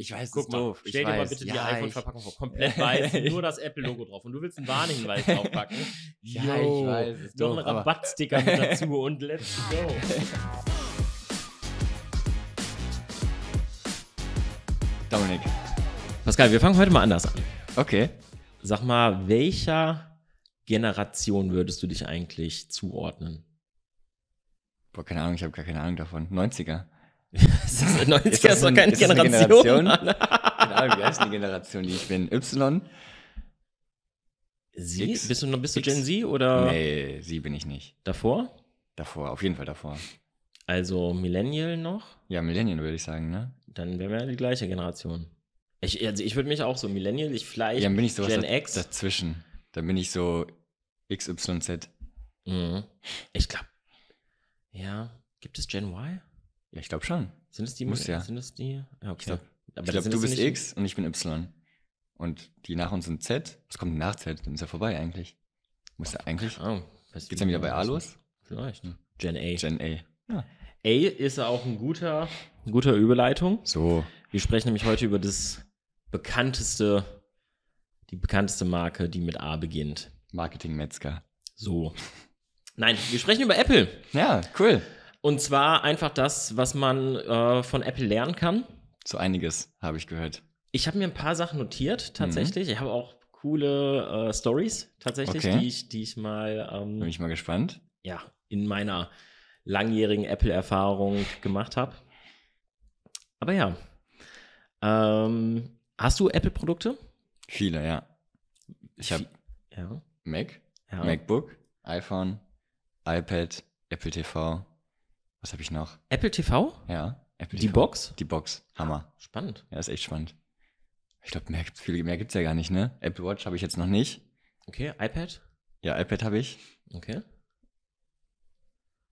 Ich weiß, Guck mal, doof. stell ich dir weiß. mal bitte ja, die iPhone-Verpackung vor. Komplett weiß, nur das Apple-Logo drauf. Und du willst einen Warnhinweis draufpacken. ja, Yo, ich weiß. Ist noch ein Rabattsticker mit dazu und let's go. Dominik. Pascal, wir fangen heute mal anders an. Okay. Sag mal, welcher Generation würdest du dich eigentlich zuordnen? Boah, keine Ahnung, ich habe gar keine Ahnung davon. 90er. ist das 90er ist doch keine ist das Generation. Generation? genau, wie heißt die Generation, die ich bin? Y? Sie? X? Bist du, bist du Gen Z oder? Nee, sie bin ich nicht. Davor? Davor, auf jeden Fall davor. Also Millennial noch? Ja, Millennial würde ich sagen, ne? Dann wären wir ja die gleiche Generation. Ich, also ich würde mich auch so Millennial, ich vielleicht ja, dann bin ich sowas Gen X. Dazwischen. Dann bin ich so XYZ. Mhm. Ich glaube, ja, gibt es Gen Y? Ja, ich glaube schon. Sind es die? Muss ja. Sind es die? Ja, okay. Ich glaube, glaub, du bist X und ich bin Y. Und die nach uns sind Z. Was kommt nach Z? Dann ist ja vorbei eigentlich. Muss ja eigentlich. Oh, es dann wieder bei A los? Vielleicht. Hm. Gen A. Gen A. Ja. A ist ja auch ein guter, ein guter Überleitung. So. Wir sprechen nämlich heute über das bekannteste, die bekannteste Marke, die mit A beginnt. Marketing Metzger. So. Nein, wir sprechen über Apple. Ja, cool. Und zwar einfach das, was man äh, von Apple lernen kann. So einiges, habe ich gehört. Ich habe mir ein paar Sachen notiert, mhm. tatsächlich. Mhm. Ich habe auch coole äh, Stories, tatsächlich, okay. die, ich, die ich mal. Ähm, Bin ich mal gespannt. Ja, in meiner langjährigen Apple-Erfahrung gemacht habe. Aber ja. Ähm, hast du Apple-Produkte? Viele, ja. Ich habe ja. Mac, ja. MacBook, iPhone, iPad, Apple TV, was habe ich noch? Apple TV? Ja. Apple die TV. Box? Die Box. Hammer. Ah, spannend. Ja, ist echt spannend. Ich glaube, mehr, viel mehr gibt es ja gar nicht, ne? Apple Watch habe ich jetzt noch nicht. Okay, iPad? Ja, iPad habe ich. Okay.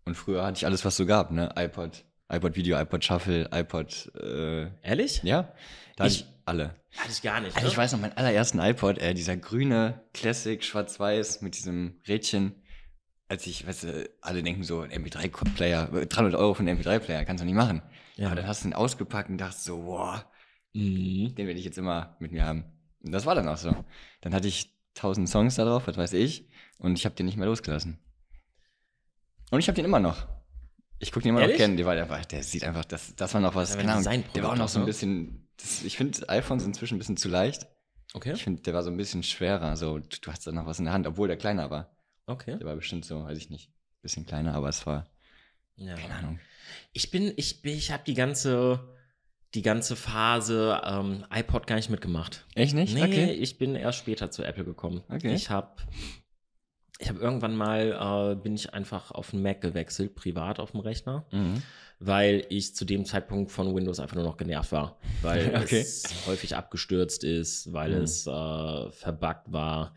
Und früher hatte ich alles, was so gab, ne? iPod, iPod Video, iPod Shuffle, iPod. Äh, Ehrlich? Ja. Da ich, hatte ich alle. Hatte ich gar nicht. Also ne? ich weiß noch, meinen allerersten iPod, äh, dieser grüne Classic, schwarz-weiß mit diesem Rädchen als ich, weißt du, alle denken so, ein MP3-Player, 300 Euro für einen MP3-Player, kannst du nicht machen. Ja. Aber dann hast du ihn ausgepackt und dachtest so, boah, mhm. den werde ich jetzt immer mit mir haben. Und das war dann auch so. Dann hatte ich 1000 Songs da drauf, was weiß ich, und ich habe den nicht mehr losgelassen. Und ich habe den immer noch. Ich gucke den immer Ehrlich? noch kennen, der, war, der, der sieht einfach, das, das war noch was, ja, keine Ahnung, der war auch noch so ein ne? bisschen, das, ich finde iPhones inzwischen ein bisschen zu leicht. Okay. Ich finde, der war so ein bisschen schwerer, so, du, du hast da noch was in der Hand, obwohl der kleiner war. Okay. Der war bestimmt so, weiß ich nicht, ein bisschen kleiner, aber es war. Ja. Keine Ahnung. Ich bin, ich bin, ich habe die ganze, die ganze Phase ähm, iPod gar nicht mitgemacht. Echt nicht? Nee, okay. ich bin erst später zu Apple gekommen. Okay. Ich habe ich habe irgendwann mal, äh, bin ich einfach auf den Mac gewechselt, privat auf dem Rechner, mhm. weil ich zu dem Zeitpunkt von Windows einfach nur noch genervt war, weil okay. es häufig abgestürzt ist, weil mhm. es äh, verbuggt war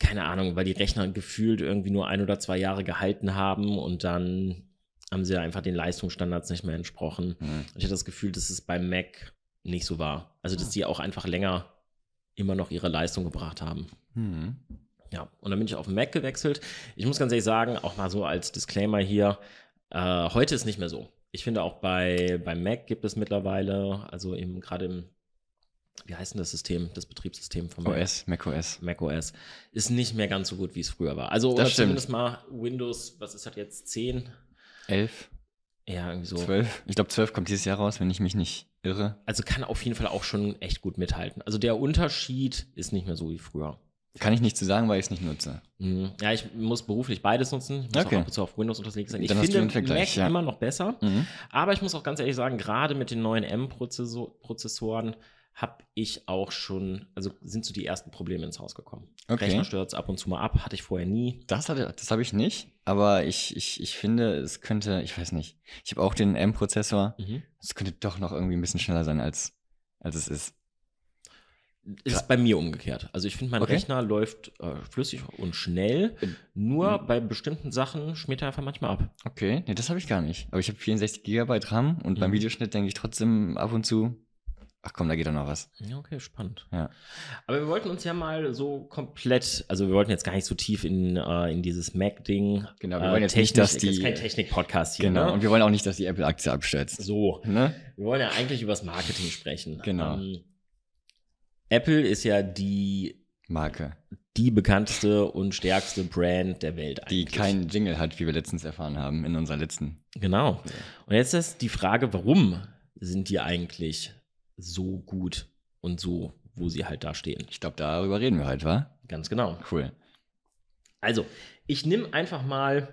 keine Ahnung, weil die Rechner gefühlt irgendwie nur ein oder zwei Jahre gehalten haben und dann haben sie einfach den Leistungsstandards nicht mehr entsprochen. Mhm. Ich hatte das Gefühl, dass es beim Mac nicht so war. Also, dass ah. die auch einfach länger immer noch ihre Leistung gebracht haben. Mhm. Ja, und dann bin ich auf den Mac gewechselt. Ich muss ganz ehrlich sagen, auch mal so als Disclaimer hier, äh, heute ist nicht mehr so. Ich finde auch bei, bei Mac gibt es mittlerweile, also eben gerade im wie heißt denn das System, das Betriebssystem von Mac? OS, Mac OS. ist nicht mehr ganz so gut, wie es früher war. Also oder zumindest mal Windows, was ist das jetzt, 10? 11? Ja, irgendwie so. 12? Ich glaube, 12 kommt dieses Jahr raus, wenn ich mich nicht irre. Also kann auf jeden Fall auch schon echt gut mithalten. Also der Unterschied ist nicht mehr so wie früher. Kann ich nicht zu sagen, weil ich es nicht nutze. Mhm. Ja, ich muss beruflich beides nutzen. Ich muss okay. auch ab und zu auf Windows unterwegs sein. Ich Dann finde Mac ja. immer noch besser. Mhm. Aber ich muss auch ganz ehrlich sagen, gerade mit den neuen M-Prozessoren -Prozessor habe ich auch schon, also sind so die ersten Probleme ins Haus gekommen. Okay. Rechner stürzt ab und zu mal ab, hatte ich vorher nie. Das, das habe ich nicht, aber ich, ich, ich finde, es könnte, ich weiß nicht, ich habe auch den M-Prozessor, mhm. es mhm. könnte doch noch irgendwie ein bisschen schneller sein, als, als es ist. Ist bei mir umgekehrt. Also ich finde, mein okay. Rechner läuft äh, flüssig und schnell, ähm, nur mhm. bei bestimmten Sachen schmiert er einfach manchmal ab. Okay, nee, das habe ich gar nicht. Aber ich habe 64 GB RAM und mhm. beim Videoschnitt denke ich trotzdem ab und zu, Ach komm, da geht doch noch was. okay, spannend. Ja. Aber wir wollten uns ja mal so komplett, also wir wollten jetzt gar nicht so tief in, uh, in dieses Mac-Ding. Genau, wir äh, wollen jetzt nicht, dass die. Das ist kein Technik-Podcast hier. Genau, ne? und wir wollen auch nicht, dass die Apple-Aktie abstürzt. So. Ne? Wir wollen ja eigentlich über das Marketing sprechen. Genau. Um, ähm, Apple ist ja die Marke. Die bekannteste und stärkste Brand der Welt eigentlich. Die keinen Jingle hat, wie wir letztens erfahren haben, in unserer letzten. Genau. Und jetzt ist die Frage, warum sind die eigentlich so gut und so, wo sie halt da stehen. Ich glaube, darüber reden wir heute, wa? Ganz genau. Cool. Also, ich nehme einfach mal,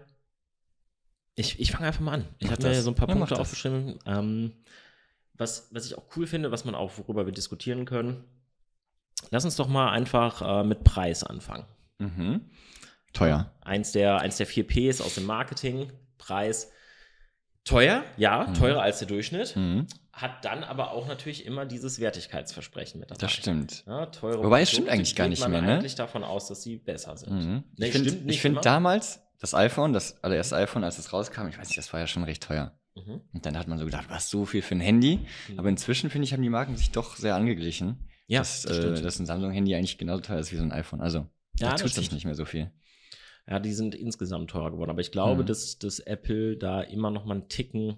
ich, ich fange einfach mal an. Ich habe mir ja so ein paar ja, Punkte aufgeschrieben. Ähm, was, was ich auch cool finde, was man auch, worüber wir diskutieren können. Lass uns doch mal einfach äh, mit Preis anfangen. Mhm. Teuer. Eins der, eins der vier Ps aus dem Marketing, Preis. Teuer, ja, mhm. teurer als der Durchschnitt. Mhm. Hat dann aber auch natürlich immer dieses Wertigkeitsversprechen mit dabei. Das stimmt. Ja, teure Wobei es stimmt eigentlich gar nicht mehr, ne? eigentlich davon aus, dass sie besser sind. Mhm. Nee, ich finde find damals das iPhone, das allererste iPhone, als es rauskam, ich weiß nicht, das war ja schon recht teuer. Mhm. Und dann hat man so gedacht, was so viel für ein Handy. Mhm. Aber inzwischen, finde ich, haben die Marken sich doch sehr angeglichen. Ja, dass, das äh, dass ein Samsung-Handy eigentlich genauso teuer ist wie so ein iPhone. Also, ja, da tut sich nicht mehr so viel ja, die sind insgesamt teurer geworden. Aber ich glaube, mhm. dass, dass Apple da immer noch mal einen Ticken.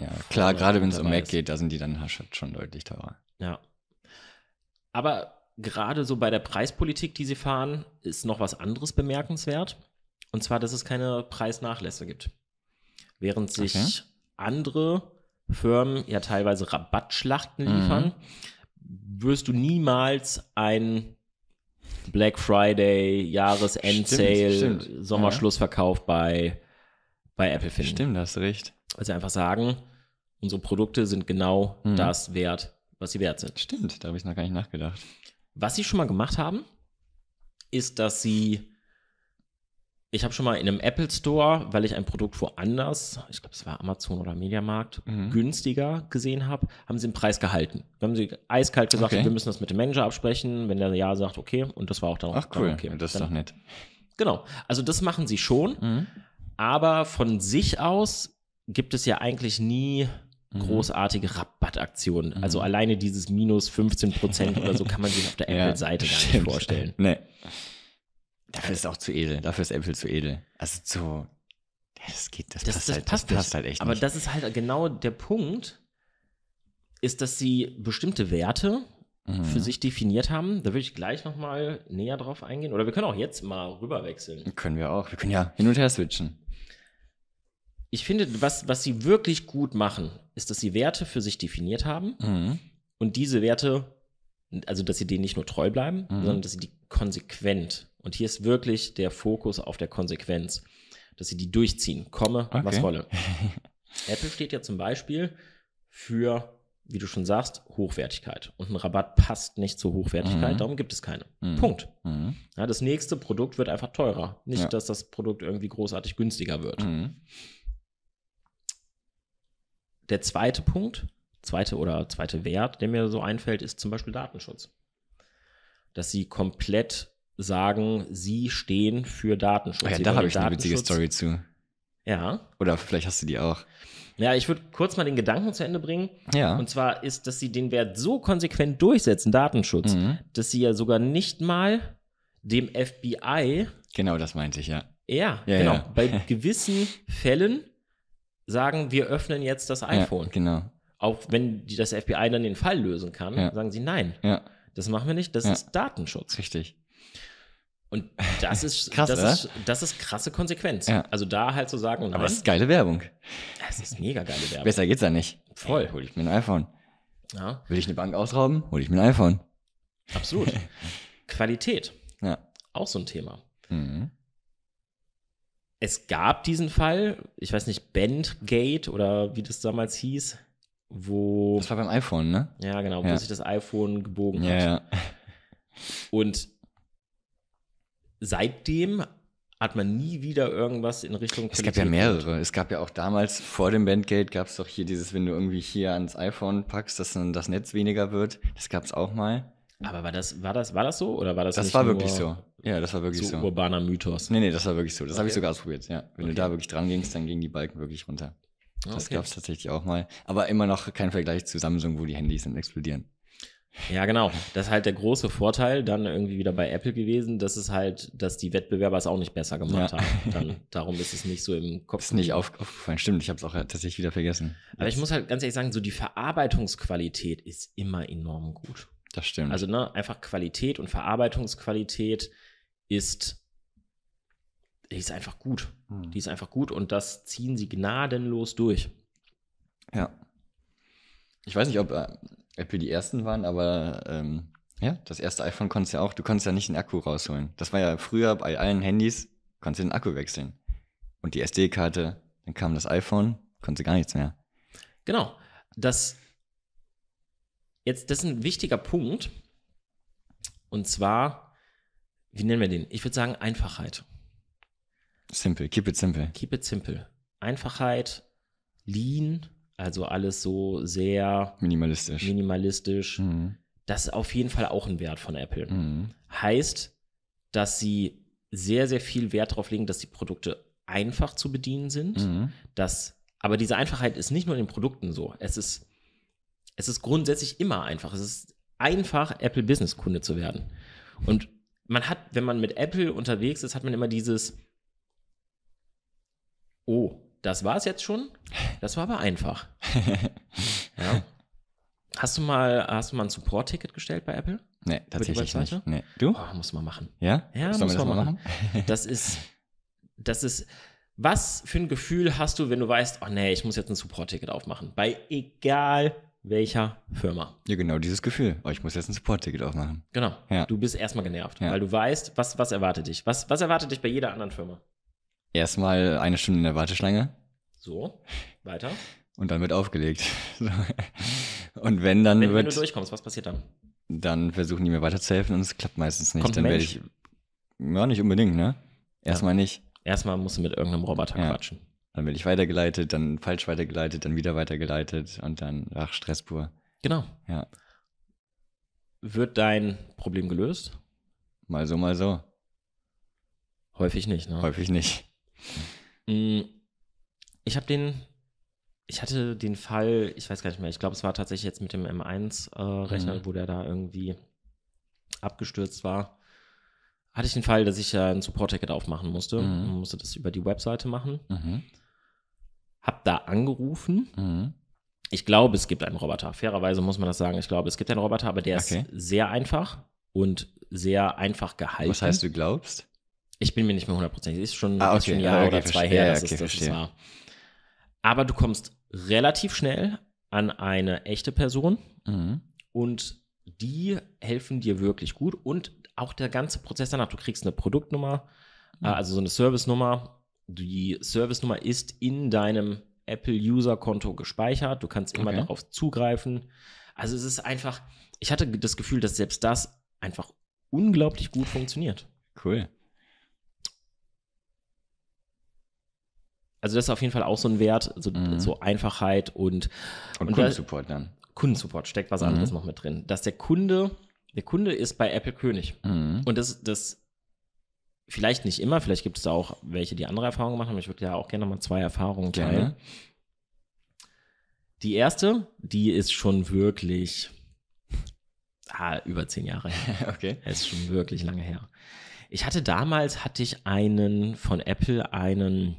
Ja, klar, gerade wenn es um Mac ist. geht, da sind die dann halt schon deutlich teurer. Ja. Aber gerade so bei der Preispolitik, die sie fahren, ist noch was anderes bemerkenswert. Und zwar, dass es keine Preisnachlässe gibt. Während sich okay. andere Firmen ja teilweise Rabattschlachten mhm. liefern, mhm. wirst du niemals ein Black Friday, Jahresendsale, Sommerschlussverkauf ja. bei, bei Apple finden. Stimmt, hast recht. Also einfach sagen, unsere Produkte sind genau mhm. das wert, was sie wert sind. Stimmt, da habe ich noch gar nicht nachgedacht. Was sie schon mal gemacht haben, ist, dass sie ich habe schon mal in einem Apple Store, weil ich ein Produkt woanders, ich glaube, es war Amazon oder Mediamarkt, mhm. günstiger gesehen habe, haben sie den Preis gehalten. Dann haben sie eiskalt gesagt, okay. wir müssen das mit dem Manager absprechen, wenn der Ja sagt, okay, und das war auch dann Ach cool, okay. das ist dann, doch nett. Genau, also das machen sie schon, mhm. aber von sich aus gibt es ja eigentlich nie mhm. großartige Rabattaktionen. Mhm. Also alleine dieses minus 15 oder so kann man sich auf der Apple-Seite ja, gar nicht vorstellen. Nee. Dafür ist es auch zu edel. Dafür ist Apple zu edel. Also zu. Das geht, das, das passt, das halt, passt, das passt halt echt Aber das ist halt genau der Punkt, ist, dass sie bestimmte Werte mhm. für sich definiert haben. Da würde ich gleich nochmal näher drauf eingehen. Oder wir können auch jetzt mal rüberwechseln. Können wir auch. Wir können ja hin und her switchen. Ich finde, was, was sie wirklich gut machen, ist, dass sie Werte für sich definiert haben mhm. und diese Werte, also dass sie denen nicht nur treu bleiben, mhm. sondern dass sie die konsequent und hier ist wirklich der Fokus auf der Konsequenz, dass sie die durchziehen, komme, okay. was wolle. Apple steht ja zum Beispiel für, wie du schon sagst, Hochwertigkeit. Und ein Rabatt passt nicht zur Hochwertigkeit, mhm. darum gibt es keine. Mhm. Punkt. Mhm. Ja, das nächste Produkt wird einfach teurer. Nicht, ja. dass das Produkt irgendwie großartig günstiger wird. Mhm. Der zweite Punkt, zweite oder zweite Wert, der mir so einfällt, ist zum Beispiel Datenschutz. Dass sie komplett sagen, sie stehen für Datenschutz. Ach ja, da habe ich eine witzige Story zu. Ja. Oder vielleicht hast du die auch. Ja, ich würde kurz mal den Gedanken zu Ende bringen. Ja. Und zwar ist, dass sie den Wert so konsequent durchsetzen, Datenschutz, mhm. dass sie ja sogar nicht mal dem FBI. Genau, das meinte ich, ja. Ja, ja genau. Ja. Bei gewissen Fällen sagen, wir öffnen jetzt das iPhone. Ja, genau. Auch wenn das FBI dann den Fall lösen kann, sagen sie nein. Ja. Das machen wir nicht, das ist Datenschutz. Richtig. Und das ist, Krass, das, ist das ist krasse Konsequenz. Ja. Also da halt zu so sagen. Nein, Aber das ist geile Werbung. Das ist mega geile Werbung. Besser geht's ja nicht. Voll. Ey, hol ich mir ein iPhone. Ja. Will ich eine Bank ausrauben? Hol ich mir ein iPhone. Absolut. Qualität. Ja. Auch so ein Thema. Mhm. Es gab diesen Fall, ich weiß nicht, Bandgate oder wie das damals hieß, wo. Das war beim iPhone, ne? Ja, genau, wo ja. sich das iPhone gebogen ja, hat. Ja. Und seitdem hat man nie wieder irgendwas in Richtung. Es gab ja mehrere. Es gab ja auch damals vor dem Bandgate gab es doch hier dieses, wenn du irgendwie hier ans iPhone packst, dass dann das Netz weniger wird. Das gab es auch mal. Aber war das, war das, war das so oder war das? Das war wirklich so. Ja, das war wirklich so. so. Urbaner Mythos. Nee, nee, das war wirklich so. Das okay. habe ich sogar ausprobiert. Ja, wenn okay. du da wirklich dran gingst, dann gingen die Balken wirklich runter. Das okay. gab es tatsächlich auch mal. Aber immer noch kein Vergleich zu Samsung, wo die Handys dann explodieren. Ja, genau. Das ist halt der große Vorteil dann irgendwie wieder bei Apple gewesen, dass es halt, dass die Wettbewerber es auch nicht besser gemacht ja. haben. Dann, darum ist es nicht so im Kopf. Ist nicht auf, aufgefallen. Stimmt, ich habe es auch halt tatsächlich wieder vergessen. Aber Jetzt. ich muss halt ganz ehrlich sagen, so die Verarbeitungsqualität ist immer enorm gut. Das stimmt. Also ne, einfach Qualität und Verarbeitungsqualität ist, die ist einfach gut. Hm. Die ist einfach gut und das ziehen sie gnadenlos durch. Ja. Ich weiß nicht, ob äh, Apple die ersten waren, aber ähm, ja, das erste iPhone konntest ja auch, du konntest ja nicht den Akku rausholen. Das war ja früher bei allen Handys, konntest du den Akku wechseln. Und die SD-Karte, dann kam das iPhone, konntest du gar nichts mehr. Genau. Das jetzt, das ist ein wichtiger Punkt. Und zwar, wie nennen wir den? Ich würde sagen Einfachheit. Simple, keep it simple. Keep it simple. Einfachheit, lean, also alles so sehr minimalistisch. minimalistisch. Mhm. Das ist auf jeden Fall auch ein Wert von Apple. Mhm. Heißt, dass sie sehr, sehr viel Wert darauf legen, dass die Produkte einfach zu bedienen sind. Mhm. Dass, aber diese Einfachheit ist nicht nur in den Produkten so. Es ist, es ist grundsätzlich immer einfach. Es ist einfach, Apple Business Kunde zu werden. Und man hat, wenn man mit Apple unterwegs ist, hat man immer dieses, oh, das war es jetzt schon. Das war aber einfach. ja. Hast du mal, hast du mal ein Support-Ticket gestellt bei Apple? Nee, tatsächlich nicht. Nee. Du? Oh, muss man machen. Ja? Ja, Sollen muss man machen. machen? das ist, das ist, was für ein Gefühl hast du, wenn du weißt, oh nee, ich muss jetzt ein Support-Ticket aufmachen? Bei egal welcher Firma. Ja, genau, dieses Gefühl. Oh, ich muss jetzt ein Support-Ticket aufmachen. Genau. Ja. Du bist erstmal genervt, ja. weil du weißt, was, was erwartet dich. Was, was erwartet dich bei jeder anderen Firma? Erstmal eine Stunde in der Warteschlange. So, weiter. Und dann wird aufgelegt. und wenn dann wenn, wird. Wenn du durchkommst, was passiert dann? Dann versuchen die mir weiterzuhelfen und es klappt meistens nicht. Kommt dann werde ich. Ja, nicht unbedingt, ne? Erstmal ja. nicht. Erstmal musst du mit irgendeinem Roboter ja. quatschen. Dann werde ich weitergeleitet, dann falsch weitergeleitet, dann wieder weitergeleitet und dann, ach, Stress pur. Genau. Ja. Wird dein Problem gelöst? Mal so, mal so. Häufig nicht, ne? Häufig nicht. Mm, ich habe den, ich hatte den Fall, ich weiß gar nicht mehr, ich glaube, es war tatsächlich jetzt mit dem M1-Rechner, äh, mhm. wo der da irgendwie abgestürzt war. Hatte ich den Fall, dass ich äh, ein Support-Ticket aufmachen musste. Mhm. Musste das über die Webseite machen. Mhm. Hab da angerufen. Mhm. Ich glaube, es gibt einen Roboter. Fairerweise muss man das sagen. Ich glaube, es gibt einen Roboter, aber der okay. ist sehr einfach und sehr einfach gehalten. Was heißt, du glaubst? Ich bin mir nicht mehr hundertprozentig. Ist schon, ah, okay. ist schon ein Jahr okay, oder okay, zwei her, ja, okay, es, dass war. Aber du kommst relativ schnell an eine echte Person mhm. und die helfen dir wirklich gut und auch der ganze Prozess danach. Du kriegst eine Produktnummer, mhm. Äh, also so eine Service-Nummer. Die Service-Nummer ist in deinem Apple-User-Konto gespeichert. Du kannst immer okay. darauf zugreifen. Also es ist einfach, ich hatte das Gefühl, dass selbst das einfach unglaublich gut funktioniert. Cool. Also das ist auf jeden Fall auch so ein Wert, so, mhm. so Einfachheit und, und, und Kundensupport dann. Kundensupport steckt was mhm. anderes noch mit drin. Dass der Kunde, der Kunde ist bei Apple König. Mhm. Und das, das vielleicht nicht immer, vielleicht gibt es da auch welche, die andere Erfahrungen gemacht haben. Ich würde ja auch gerne mal zwei Erfahrungen teilen. Die erste, die ist schon wirklich ah, über zehn Jahre her. Okay. Das ist schon wirklich lange her. Ich hatte damals, hatte ich einen von Apple einen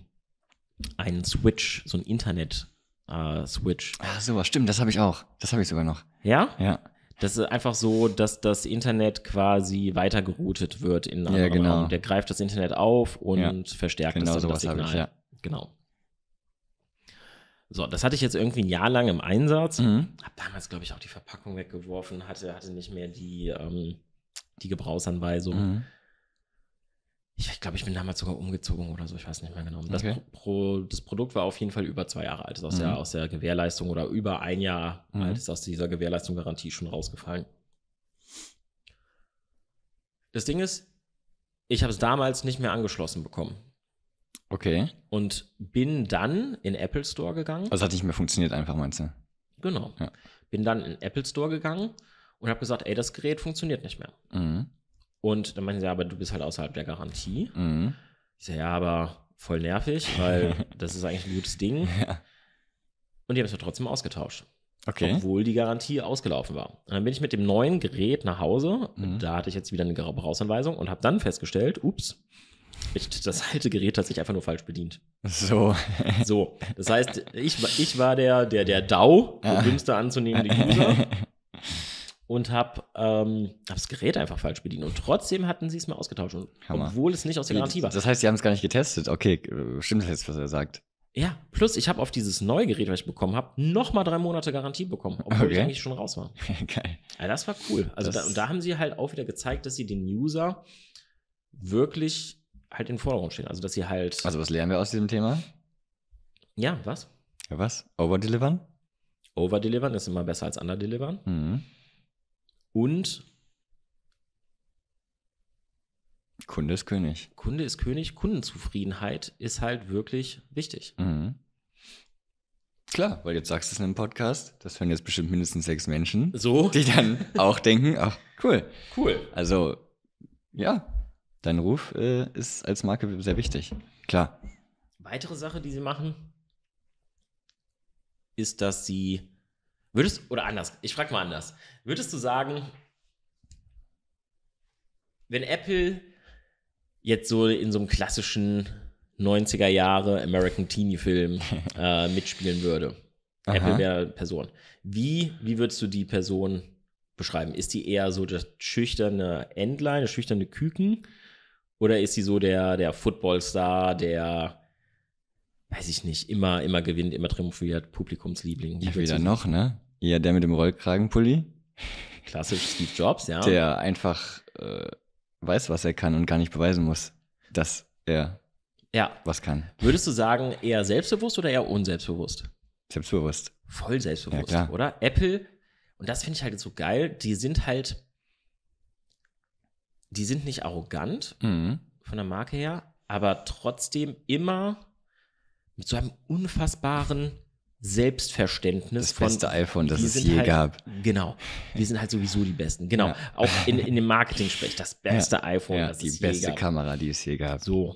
einen Switch, so ein Internet-Switch. Äh, ah, sowas, stimmt, das habe ich auch. Das habe ich sogar noch. Ja? Ja. Das ist einfach so, dass das Internet quasi weitergeroutet wird in einen ja, genau. Raum. Der greift das Internet auf und ja. verstärkt genau das, sowas das Signal. Ich, ja. Genau. So, das hatte ich jetzt irgendwie ein Jahr lang im Einsatz. Mhm. Habe damals, glaube ich, auch die Verpackung weggeworfen, hatte, hatte nicht mehr die, ähm, die Gebrauchsanweisung. Mhm ich glaube, ich bin damals sogar umgezogen oder so, ich weiß nicht mehr genau. Das, okay. Pro, das Produkt war auf jeden Fall über zwei Jahre alt, ist aus, mhm. der, aus der Gewährleistung oder über ein Jahr mhm. alt, ist aus dieser Gewährleistungsgarantie schon rausgefallen. Das Ding ist, ich habe es damals nicht mehr angeschlossen bekommen. Okay. Und bin dann in Apple Store gegangen. Also hat nicht mehr funktioniert einfach, meinst du? Genau. Ja. Bin dann in Apple Store gegangen und habe gesagt, ey, das Gerät funktioniert nicht mehr. Mhm. Und dann meinte sie, aber du bist halt außerhalb der Garantie. Mhm. Ich sage, ja, aber voll nervig, weil das ist eigentlich ein gutes Ding. Ja. Und die haben es trotzdem ausgetauscht. Okay. Obwohl die Garantie ausgelaufen war. Und dann bin ich mit dem neuen Gerät nach Hause. Mhm. Da hatte ich jetzt wieder eine Gebrauchsanweisung und habe dann festgestellt, ups, ich, das alte Gerät hat sich einfach nur falsch bedient. So. So. Das heißt, ich, ich war der, der, der DAO, der ah. dümmste anzunehmende User und habe ähm, hab das Gerät einfach falsch bedient. Und trotzdem hatten sie es mal ausgetauscht, und, obwohl es nicht aus der Garantie war. Das heißt, sie haben es gar nicht getestet. Okay, äh, stimmt das jetzt, was er sagt? Ja, plus ich habe auf dieses neue Gerät, was ich bekommen habe, nochmal drei Monate Garantie bekommen, obwohl okay. ich eigentlich schon raus war. Geil. Also das war cool. Also da, und da haben sie halt auch wieder gezeigt, dass sie den User wirklich halt in den Vordergrund stehen. Also dass sie halt. Also was lernen wir aus diesem Thema? Ja, was? Ja, was? Overdelivern? Overdelivern ist immer besser als underdelivern. Mhm und Kunde ist König. Kunde ist König. Kundenzufriedenheit ist halt wirklich wichtig. Mhm. Klar, weil jetzt sagst du es in einem Podcast, das hören jetzt bestimmt mindestens sechs Menschen, so? die dann auch denken, ach cool. Cool. Also ja, dein Ruf äh, ist als Marke sehr wichtig. Klar. Weitere Sache, die sie machen, ist, dass sie Würdest, oder anders, ich frage mal anders. Würdest du sagen, wenn Apple jetzt so in so einem klassischen 90er Jahre American Teenie Film äh, mitspielen würde, Apple wäre Person, wie, wie würdest du die Person beschreiben? Ist die eher so das schüchterne Endline, das schüchterne Küken? Oder ist sie so der, der Footballstar, der, weiß ich nicht, immer, immer gewinnt, immer triumphiert, Publikumsliebling? Wie ja, weder noch, ne? Ja, der mit dem Rollkragenpulli. Klassisch Steve Jobs, ja. Der einfach äh, weiß, was er kann und gar nicht beweisen muss, dass er ja. was kann. Würdest du sagen, eher selbstbewusst oder eher unselbstbewusst? Selbstbewusst. Voll selbstbewusst, ja, oder? Apple, und das finde ich halt so geil, die sind halt, die sind nicht arrogant mhm. von der Marke her, aber trotzdem immer mit so einem unfassbaren Selbstverständnis. Das beste iPhone, das es je halt, gab. Genau. Wir sind halt sowieso die Besten. Genau. Ja. Auch in, in dem Marketing spricht das beste ja. iPhone, ja, das die es beste je gab. Kamera, die es je gab. So.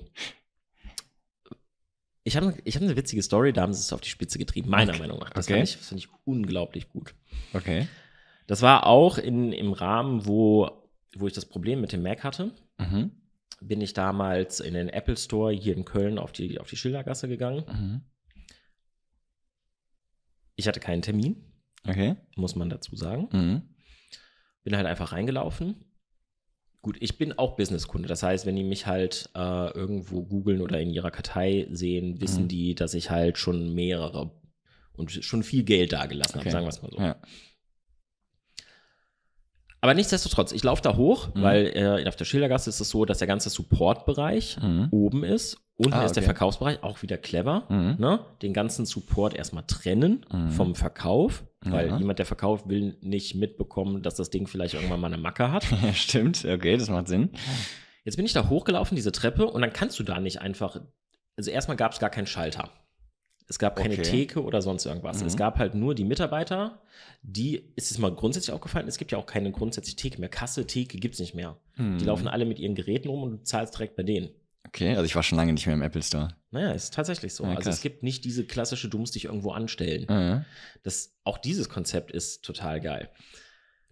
Ich habe ich hab eine witzige Story, da haben sie es auf die Spitze getrieben, meiner okay. Meinung nach. Das okay. fand, ich, das ich unglaublich gut. Okay. Das war auch in, im Rahmen, wo, wo ich das Problem mit dem Mac hatte. Mhm. Bin ich damals in den Apple Store hier in Köln auf die, auf die Schildergasse gegangen. Mhm ich hatte keinen Termin. Okay. Muss man dazu sagen. Mhm. Bin halt einfach reingelaufen. Gut, ich bin auch Businesskunde. Das heißt, wenn die mich halt äh, irgendwo googeln oder in ihrer Kartei sehen, wissen mhm. die, dass ich halt schon mehrere und schon viel Geld dagelassen okay. habe, sagen wir es mal so. Ja. Aber nichtsdestotrotz, ich laufe da hoch, mhm. weil äh, auf der Schildergasse ist es so, dass der ganze Supportbereich mhm. oben ist. Unten ah, ist der Verkaufsbereich auch wieder clever. Mhm. Ne? Den ganzen Support erstmal trennen mhm. vom Verkauf, weil jemand, der verkauft, will nicht mitbekommen, dass das Ding vielleicht irgendwann mal eine Macke hat. Ja, stimmt, okay, das macht Sinn. Jetzt bin ich da hochgelaufen, diese Treppe, und dann kannst du da nicht einfach. Also erstmal gab es gar keinen Schalter. Es gab keine okay. Theke oder sonst irgendwas. Mhm. Es gab halt nur die Mitarbeiter, die, ist es mal grundsätzlich aufgefallen, es gibt ja auch keine grundsätzliche Theke mehr. Kasse, Theke gibt es nicht mehr. Mhm. Die laufen alle mit ihren Geräten rum und du zahlst direkt bei denen. Okay, also ich war schon lange nicht mehr im Apple Store. Naja, ist tatsächlich so. Ja, also es gibt nicht diese klassische, du musst dich irgendwo anstellen. Mhm. Das, auch dieses Konzept ist total geil.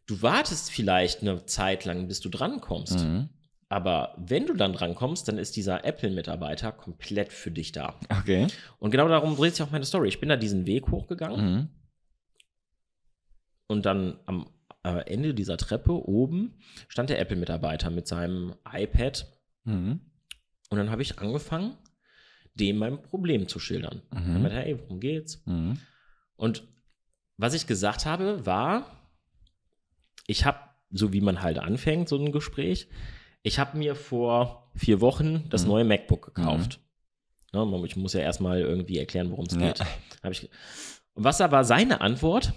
Du wartest vielleicht eine Zeit lang, bis du drankommst. Mhm. Aber wenn du dann drankommst, dann ist dieser Apple-Mitarbeiter komplett für dich da. Okay. Und genau darum dreht sich auch meine Story. Ich bin da diesen Weg hochgegangen. Mhm. Und dann am äh, Ende dieser Treppe oben stand der Apple-Mitarbeiter mit seinem iPad. Mhm. Und dann habe ich angefangen, dem mein Problem zu schildern. Mhm. Dann meinte, hey, worum geht's? Mhm. Und was ich gesagt habe, war, ich habe, so wie man halt anfängt, so ein Gespräch, ich habe mir vor vier Wochen das mhm. neue MacBook mhm. gekauft. Ja, ne, ich muss ja erstmal irgendwie erklären, worum es ja. geht. Ich... was aber seine Antwort?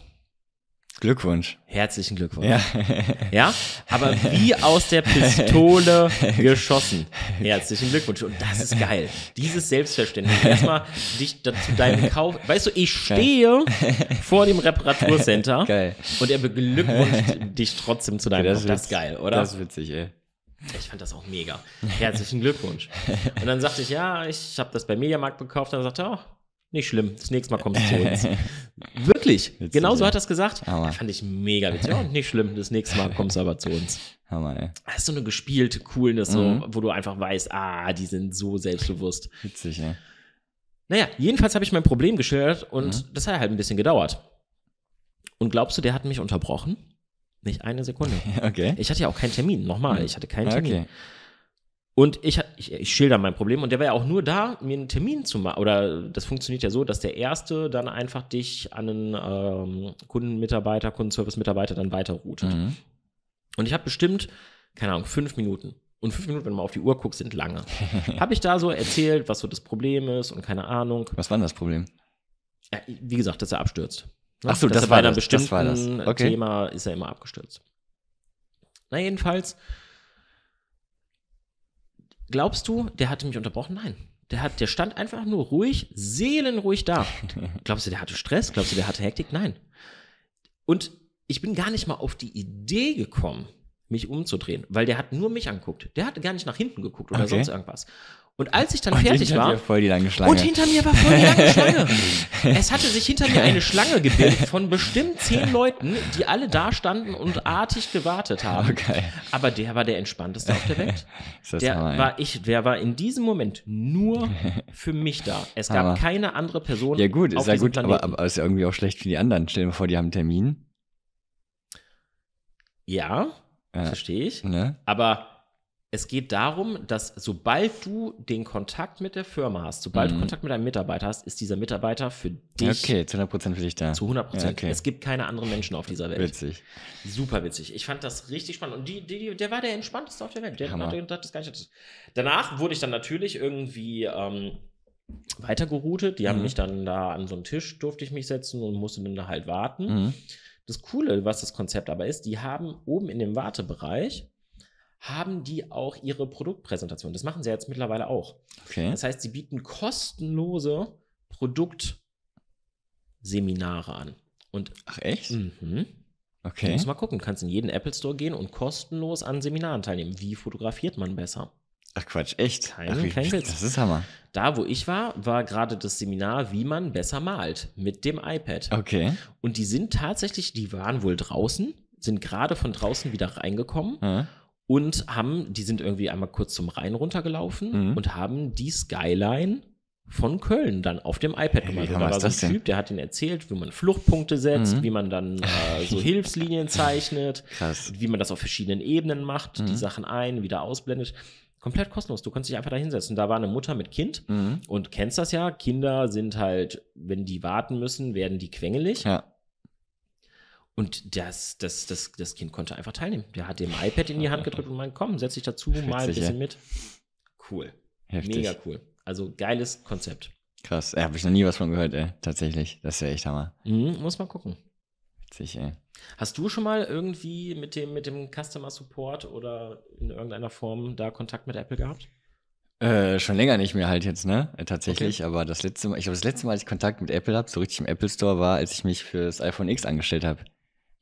Glückwunsch. Herzlichen Glückwunsch. Ja. ja, aber wie aus der Pistole geschossen. Herzlichen Glückwunsch. Und das ist geil. Dieses Selbstverständnis. Erstmal dich zu deinem Kauf. Weißt du, ich stehe geil. vor dem Reparaturcenter geil. und er beglückwünscht dich trotzdem zu deinem Kauf. Das, das ist geil, oder? Das ist witzig, ey. Ich fand das auch mega. Herzlichen Glückwunsch. Und dann sagte ich, ja, ich habe das bei Mediamarkt gekauft. Dann sagte er, oh, nicht schlimm, das nächste Mal kommst du zu uns. Wirklich, Witzig, genau so hat er es gesagt. Hammer. fand ich mega witzig. Ja, oh, nicht schlimm, das nächste Mal kommst du aber zu uns. Hammer, ey. Das ist so eine gespielte Coolness, mhm. so, wo du einfach weißt, ah, die sind so selbstbewusst. Witzig, ja. Naja, jedenfalls habe ich mein Problem geschildert und mhm. das hat halt ein bisschen gedauert. Und glaubst du, der hat mich unterbrochen? Nicht eine Sekunde. Okay. Ich hatte ja auch keinen Termin. Nochmal, hm. ich hatte keinen Termin. Okay. Und ich, ich, ich schilder mein Problem und der war ja auch nur da, mir einen Termin zu machen. Oder das funktioniert ja so, dass der Erste dann einfach dich an einen ähm, Kundenmitarbeiter, Kundenservice-Mitarbeiter dann weiterroutet. Mhm. Und ich habe bestimmt, keine Ahnung, fünf Minuten. Und fünf Minuten, wenn man auf die Uhr guckt, sind lange. habe ich da so erzählt, was so das Problem ist und keine Ahnung. Was war denn das Problem? Ja, wie gesagt, dass er abstürzt. Ne? Ach so, das, das war dann bestimmt das, das äh, okay. Thema ist er immer abgestürzt. Na jedenfalls, glaubst du, der hatte mich unterbrochen? Nein. Der, hat, der stand einfach nur ruhig, seelenruhig da. glaubst du, der hatte Stress? Glaubst du, der hatte Hektik? Nein. Und ich bin gar nicht mal auf die Idee gekommen, mich umzudrehen, weil der hat nur mich angeguckt. Der hat gar nicht nach hinten geguckt oder okay. sonst irgendwas. Und als ich dann und fertig war. voll die lange Schlange. Und hinter mir war voll die lange Schlange. es hatte sich hinter mir eine Schlange gebildet von bestimmt zehn Leuten, die alle da standen und artig gewartet haben. Okay. Aber der war der entspannteste auf der Welt. der, mein? war ich, der war in diesem Moment nur für mich da. Es gab aber. keine andere Person. Ja, gut, ist ja gut, aber, aber ist ja irgendwie auch schlecht für die anderen. Stell dir vor, die haben einen Termin. Ja, ja. verstehe ich. Ne? Aber es geht darum, dass sobald du den Kontakt mit der Firma hast, sobald mhm. du Kontakt mit einem Mitarbeiter hast, ist dieser Mitarbeiter für dich. Okay, zu 100 Prozent für dich da. Zu 100 Ja, okay. Es gibt keine anderen Menschen auf dieser Welt. Witzig. Super witzig. Ich fand das richtig spannend. Und die, die, der war der entspannteste auf der Welt. Der Hammer. hat das gar nicht. Danach wurde ich dann natürlich irgendwie. Ähm, weitergeroutet. Die mhm. haben mich dann da an so einen Tisch durfte ich mich setzen und musste dann da halt warten. Mhm. Das Coole, was das Konzept aber ist, die haben oben in dem Wartebereich haben die auch ihre Produktpräsentation. Das machen sie jetzt mittlerweile auch. Okay. Das heißt, sie bieten kostenlose Produktseminare an. Und Ach echt? Mhm. Okay. Du musst mal gucken, du kannst in jeden Apple Store gehen und kostenlos an Seminaren teilnehmen. Wie fotografiert man besser? Ach Quatsch, echt? Kein, Ach, wie, Das ist Hammer. Da, wo ich war, war gerade das Seminar, wie man besser malt mit dem iPad. Okay. Und die sind tatsächlich, die waren wohl draußen, sind gerade von draußen wieder reingekommen. Ja. Hm und haben, die sind irgendwie einmal kurz zum Rhein runtergelaufen mhm. und haben die Skyline von Köln dann auf dem iPad gemacht. Hey, da war so ein Typ, der hat ihnen erzählt, wie man Fluchtpunkte setzt, mhm. wie man dann äh, so Hilfslinien zeichnet, Krass. wie man das auf verschiedenen Ebenen macht, mhm. die Sachen ein, wieder ausblendet. Komplett kostenlos. Du kannst dich einfach da hinsetzen. Da war eine Mutter mit Kind mhm. und kennst das ja. Kinder sind halt, wenn die warten müssen, werden die quengelig. Ja. Und das, das, das, das Kind konnte einfach teilnehmen. Der hat dem iPad in die Hand gedrückt und meint, komm, setz dich dazu, Witzig, mal ein bisschen ja. mit. Cool. Heftig. Mega cool. Also geiles Konzept. Krass, ja, habe ich noch nie was von gehört, ey. tatsächlich. Das wäre echt Hammer. Mhm, muss mal gucken. Witzig, ey. Hast du schon mal irgendwie mit dem, mit dem Customer Support oder in irgendeiner Form da Kontakt mit Apple gehabt? Äh, schon länger nicht mehr halt jetzt, ne? Äh, tatsächlich. Okay. Aber das letzte Mal, ich glaube, das letzte Mal, als ich Kontakt mit Apple habe, so richtig im Apple Store, war, als ich mich für das iPhone X angestellt habe.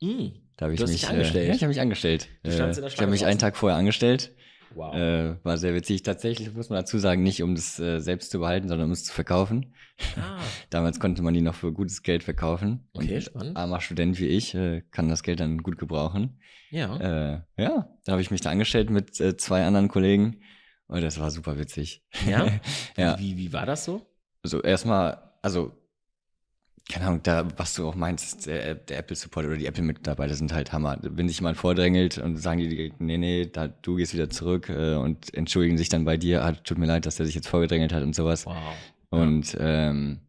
Mm, da habe ich mich äh, angestellt. Äh, ja, ich hab mich angestellt. äh, ich habe mich einen Tag vorher angestellt. Wow. Äh, war sehr witzig. Tatsächlich muss man dazu sagen, nicht um das äh, selbst zu behalten, sondern um es zu verkaufen. Ah. Damals konnte man die noch für gutes Geld verkaufen. Okay, und spannend. Armer Student wie ich äh, kann das Geld dann gut gebrauchen. Ja. Äh, ja, da habe ich mich da angestellt mit äh, zwei anderen Kollegen und das war super witzig. Ja? ja. Wie, wie war das so? So, erstmal, also keine Ahnung, da, was du auch meinst, der, der Apple-Support oder die Apple-Mitarbeiter sind halt Hammer. Wenn sich jemand vordrängelt und sagen die, direkt, nee, nee, da, du gehst wieder zurück äh, und entschuldigen sich dann bei dir, ah, tut mir leid, dass der sich jetzt vorgedrängelt hat und sowas. Wow. Und ja. ähm,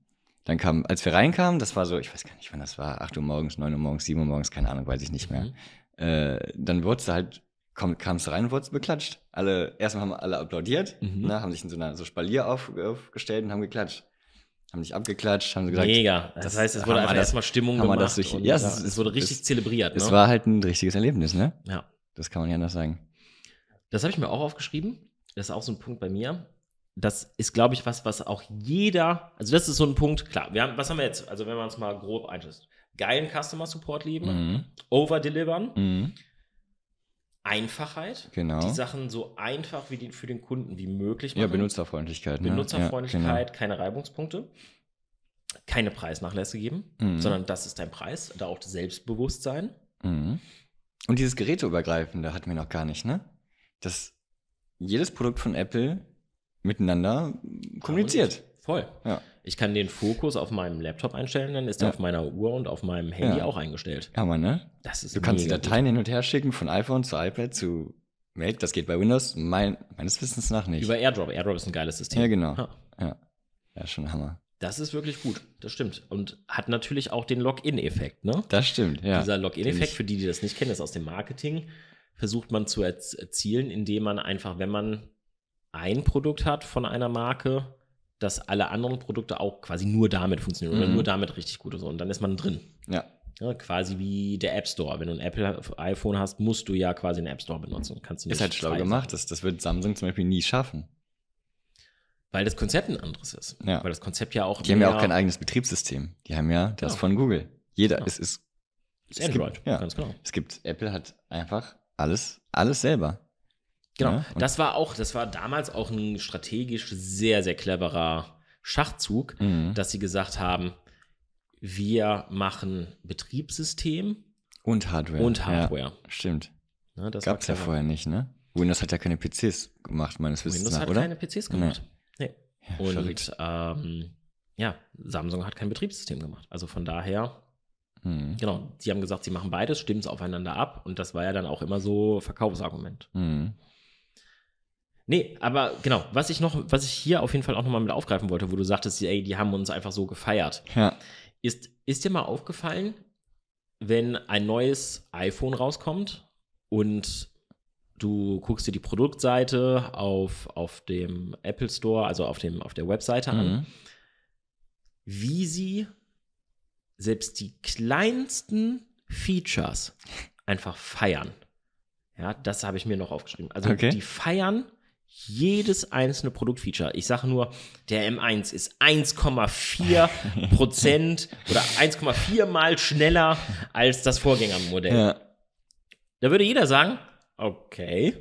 dann kam, als wir reinkamen, das war so, ich weiß gar nicht, wann das war, 8 Uhr morgens, 9 Uhr morgens, 7 Uhr morgens, keine Ahnung, weiß ich nicht mehr. Mhm. Äh, dann wurdest du halt kam, kamst rein und wurdest beklatscht. Alle, erstmal haben alle applaudiert, mhm. ne, haben sich in so einer so Spalier auf, aufgestellt und haben geklatscht haben dich abgeklatscht, haben gesagt. Mega. Das, das heißt, es wurde einfach erstmal Stimmung gemacht. Das durch, ja, es, es, wurde richtig es, zelebriert. Ne? Es war halt ein richtiges Erlebnis, ne? Ja. Das kann man ja anders sagen. Das habe ich mir auch aufgeschrieben. Das ist auch so ein Punkt bei mir. Das ist, glaube ich, was, was auch jeder, also das ist so ein Punkt, klar, wir haben, was haben wir jetzt, also wenn man es mal grob einschätzt, geilen Customer Support lieben, mhm. overdelivern, mhm. Einfachheit, genau. die Sachen so einfach wie die für den Kunden wie möglich machen. Ja, Benutzerfreundlichkeit. Ne? Benutzerfreundlichkeit, ja, genau. keine Reibungspunkte, keine Preisnachlässe geben, mhm. sondern das ist dein Preis, da auch Selbstbewusstsein. Mhm. Und dieses Geräteübergreifende hatten wir noch gar nicht, ne? Dass jedes Produkt von Apple miteinander kommuniziert. voll. Ja. Ich kann den Fokus auf meinem Laptop einstellen, dann ist ja. er auf meiner Uhr und auf meinem Handy ja. auch eingestellt. Ja, man, ne? Das ist du kannst die Dateien gut. hin und her schicken von iPhone zu iPad zu Mac. Das geht bei Windows mein, meines Wissens nach nicht. Über AirDrop. AirDrop ist ein geiles System. Ja, genau. Ha. Ja. ja, schon Hammer. Das ist wirklich gut, das stimmt. Und hat natürlich auch den Login-Effekt, ne? Das stimmt, ja. Dieser Login-Effekt, für die, die das nicht kennen, ist aus dem Marketing, versucht man zu erzielen, indem man einfach, wenn man ein Produkt hat von einer Marke, dass alle anderen Produkte auch quasi nur damit funktionieren mhm. oder nur damit richtig gut und Und dann ist man drin. Ja. ja. Quasi wie der App Store. Wenn du ein Apple iPhone hast, musst du ja quasi einen App Store benutzen. Kannst du nicht ist halt schlau gemacht. Das, das wird Samsung zum Beispiel nie schaffen. Weil das Konzept ein anderes ist. Ja. Weil das Konzept ja auch. Die haben ja auch kein eigenes Betriebssystem. Die haben ja das ja. Genau. von Google. Jeder, ja. Genau. es ist. ist Android, gibt, ja. ganz genau. Es gibt, Apple hat einfach alles, alles selber. Genau. Ja, ne? das war auch, das war damals auch ein strategisch sehr, sehr cleverer Schachzug, mhm. dass sie gesagt haben, wir machen Betriebssystem und Hardware. Und Hardware. Ja, stimmt. Ne, Gab es ja vorher nicht, ne? Windows hat ja keine PCs gemacht, meines Wissens Windows nach, hat keine PCs gemacht. Nee. nee. Ja, und ähm, ja, Samsung hat kein Betriebssystem gemacht. Also von daher, mhm. genau, sie haben gesagt, sie machen beides, stimmen es aufeinander ab und das war ja dann auch immer so Verkaufsargument. Mhm. Nee, aber genau, was ich noch, was ich hier auf jeden Fall auch nochmal mit aufgreifen wollte, wo du sagtest, ey, die haben uns einfach so gefeiert. Ja. Ist, ist dir mal aufgefallen, wenn ein neues iPhone rauskommt und du guckst dir die Produktseite auf, auf dem Apple Store, also auf, dem, auf der Webseite mhm. an, wie sie selbst die kleinsten Features einfach feiern. Ja, das habe ich mir noch aufgeschrieben. Also okay. die feiern jedes einzelne Produktfeature. Ich sage nur, der M1 ist 1,4 Prozent oder 1,4 mal schneller als das Vorgängermodell. Ja. Da würde jeder sagen, okay,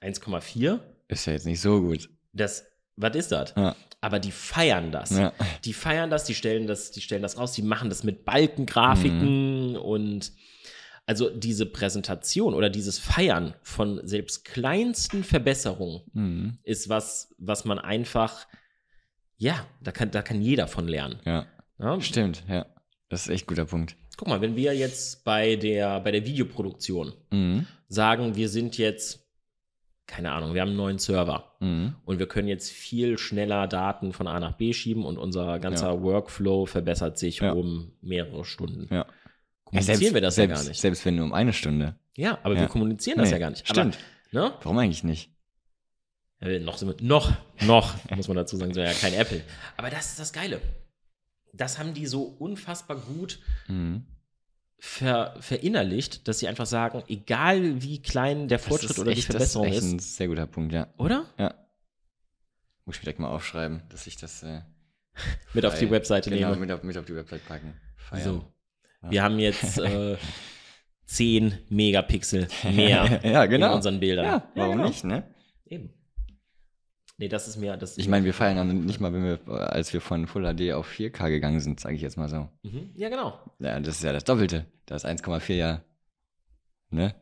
1,4 ist ja jetzt nicht so gut. Das, was ist das? Ja. Aber die feiern das. Ja. Die feiern das, die stellen das, die stellen das raus, die machen das mit Balkengrafiken mhm. und also diese Präsentation oder dieses Feiern von selbst kleinsten Verbesserungen mhm. ist was, was man einfach, ja, da kann, da kann jeder von lernen. Ja. ja. Stimmt, ja. Das ist echt guter Punkt. Guck mal, wenn wir jetzt bei der, bei der Videoproduktion mhm. sagen, wir sind jetzt, keine Ahnung, wir haben einen neuen Server mhm. und wir können jetzt viel schneller Daten von A nach B schieben und unser ganzer ja. Workflow verbessert sich ja. um mehrere Stunden. Ja kommunizieren selbst, wir das selbst, ja gar nicht. Selbst wenn nur um eine Stunde. Ja, aber ja. wir kommunizieren das ja gar nicht. Stimmt. Aber, ne? Warum eigentlich nicht? Äh, noch, noch, noch, muss man dazu sagen, so ja kein Apple. Aber das ist das Geile. Das haben die so unfassbar gut mhm. ver, verinnerlicht, dass sie einfach sagen, egal wie klein der Fortschritt oder die Verbesserung ist. Das ist ein sehr guter Punkt, ja. Oder? Ja. Muss ich mir direkt mal aufschreiben, dass ich das äh, mit auf die Webseite genau, nehme. Mit auf, mit auf die Webseite packen. Feiern. So. Ja. Wir haben jetzt äh, 10 Megapixel mehr ja, genau. in unseren Bildern. Ja, warum genau. nicht, ne? Eben. Nee, das ist mir. Das ich meine, wir feiern dann nicht mal, wenn wir, als wir von Full HD auf 4K gegangen sind, sage ich jetzt mal so. Mhm. Ja, genau. Ja, das ist ja das Doppelte. Das ist 1,4 ja. Ne?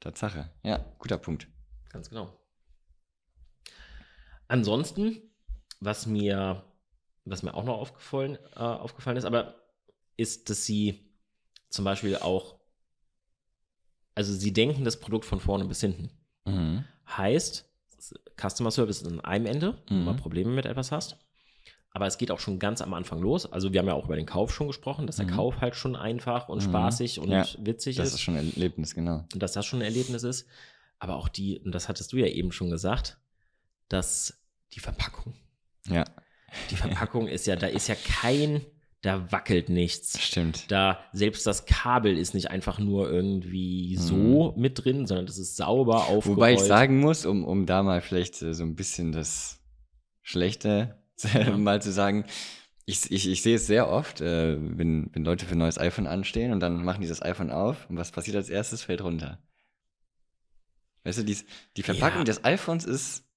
Tatsache. Ja, guter Punkt. Ganz genau. Ansonsten, was mir, was mir auch noch aufgefallen, äh, aufgefallen ist, aber ist, dass sie zum Beispiel auch, also sie denken das Produkt von vorne bis hinten. Mhm. Heißt, Customer Service ist an einem Ende, wenn mhm. du mal mhm. Probleme mit etwas hast. Aber es geht auch schon ganz am Anfang los. Also wir haben ja auch über den Kauf schon gesprochen, dass der mhm. Kauf halt schon einfach und mhm. spaßig und ja, witzig ist. Das ist schon ein Erlebnis, genau. Und dass das schon ein Erlebnis ist. Aber auch die, und das hattest du ja eben schon gesagt, dass die Verpackung. Ja. Die Verpackung ist ja, da ist ja kein da wackelt nichts. Stimmt. Da selbst das Kabel ist nicht einfach nur irgendwie mhm. so mhm. mit drin, sondern das ist sauber aufgerollt. Wobei ich sagen muss, um, um da mal vielleicht äh, so ein bisschen das Schlechte ja. mal zu sagen, ich, ich, ich sehe es sehr oft, äh, wenn, wenn Leute für ein neues iPhone anstehen und dann machen die das iPhone auf und was passiert als erstes? Fällt runter. Weißt du, die, die Verpackung ja. des iPhones ist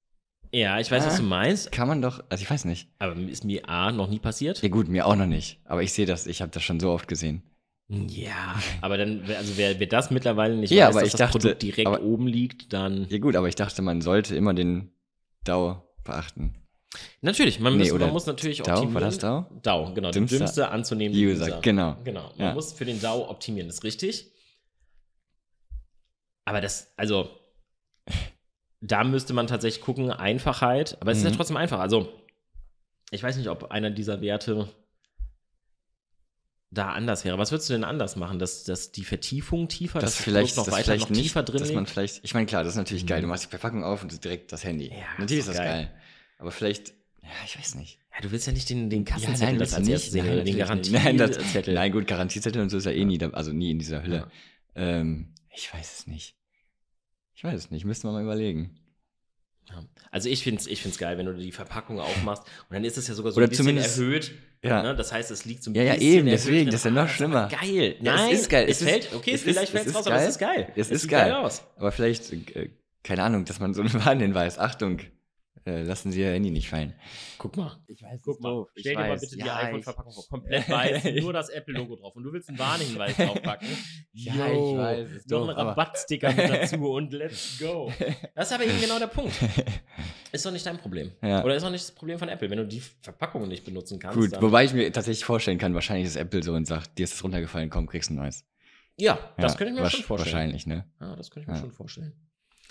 ja, ich weiß, was ah, du meinst. Kann man doch, also ich weiß nicht. Aber ist mir A noch nie passiert? Ja gut, mir auch noch nicht. Aber ich sehe das, ich habe das schon so oft gesehen. Ja, aber dann, also wer, wer das mittlerweile nicht ja, weiß, aber dass ich das dachte, Produkt direkt aber, oben liegt, dann. Ja gut, aber ich dachte, man sollte immer den DAO beachten. Natürlich, man, nee, muss, man muss natürlich DAO, optimieren. War das DAO? DAO, genau. Dümmster, dümmste anzunehmen. User, User, genau. Genau, man ja. muss für den DAO optimieren, das ist richtig. Aber das, also da müsste man tatsächlich gucken, Einfachheit, aber es mhm. ist ja mhm. trotzdem einfach. Also, ich weiß nicht, ob einer dieser Werte da anders wäre. Was würdest du denn anders machen, dass, dass die Vertiefung tiefer, das dass vielleicht noch das weiter vielleicht noch nicht, tiefer drin dass man vielleicht, ich meine klar, das ist natürlich mhm. geil. Du mhm. machst die Verpackung auf und direkt das Handy. Ja, natürlich ist das geil. geil. Aber vielleicht, ja, ich weiß nicht. Ja, du willst ja nicht den, den Kassenzettel ja, nein, das als nicht. Sehen, nein, den Garantiezettel. Nein, nein, gut, Garantiezettel und so ist ja eh nie, also nie in dieser Hülle. Ja. Ähm, ich weiß es nicht. Ich weiß es nicht, müssen wir mal überlegen. Ja. Also ich finde es ich find's geil, wenn du die Verpackung aufmachst und dann ist es ja sogar so Oder ein bisschen erhöht. Ja. Ne? Das heißt, es liegt so ein ja, bisschen. Ja, eben, deswegen, das ist ja noch ah, schlimmer. Geil. Nein, es ist geil. Es, es fällt, okay, es vielleicht fällt es raus, aber es ist geil. Es, ist geil. geil aber vielleicht, äh, keine Ahnung, dass man so einen Warnhinweis, Achtung, äh, lassen Sie Ihr Handy nicht fallen. Guck mal. Ich weiß, guck mal. Doof. Stell ich dir weiß. mal bitte die iPhone-Verpackung vor. Komplett weiß, nur das Apple-Logo drauf. Und du willst einen Warnhinweis draufpacken. ja, Yo, ich weiß. Ist noch einen Rabattsticker mit dazu und let's go. Das ist aber eben genau der Punkt. Ist doch nicht dein Problem. Ja. Oder ist doch nicht das Problem von Apple, wenn du die Verpackung nicht benutzen kannst. Gut, wobei ich mir tatsächlich vorstellen kann, wahrscheinlich ist Apple so und sagt, dir ist es runtergefallen, komm, kriegst ein neues. Ja, das ja, könnte ich mir schon vorstellen. Wahrscheinlich, ne? Ja, das könnte ich mir schon vorstellen.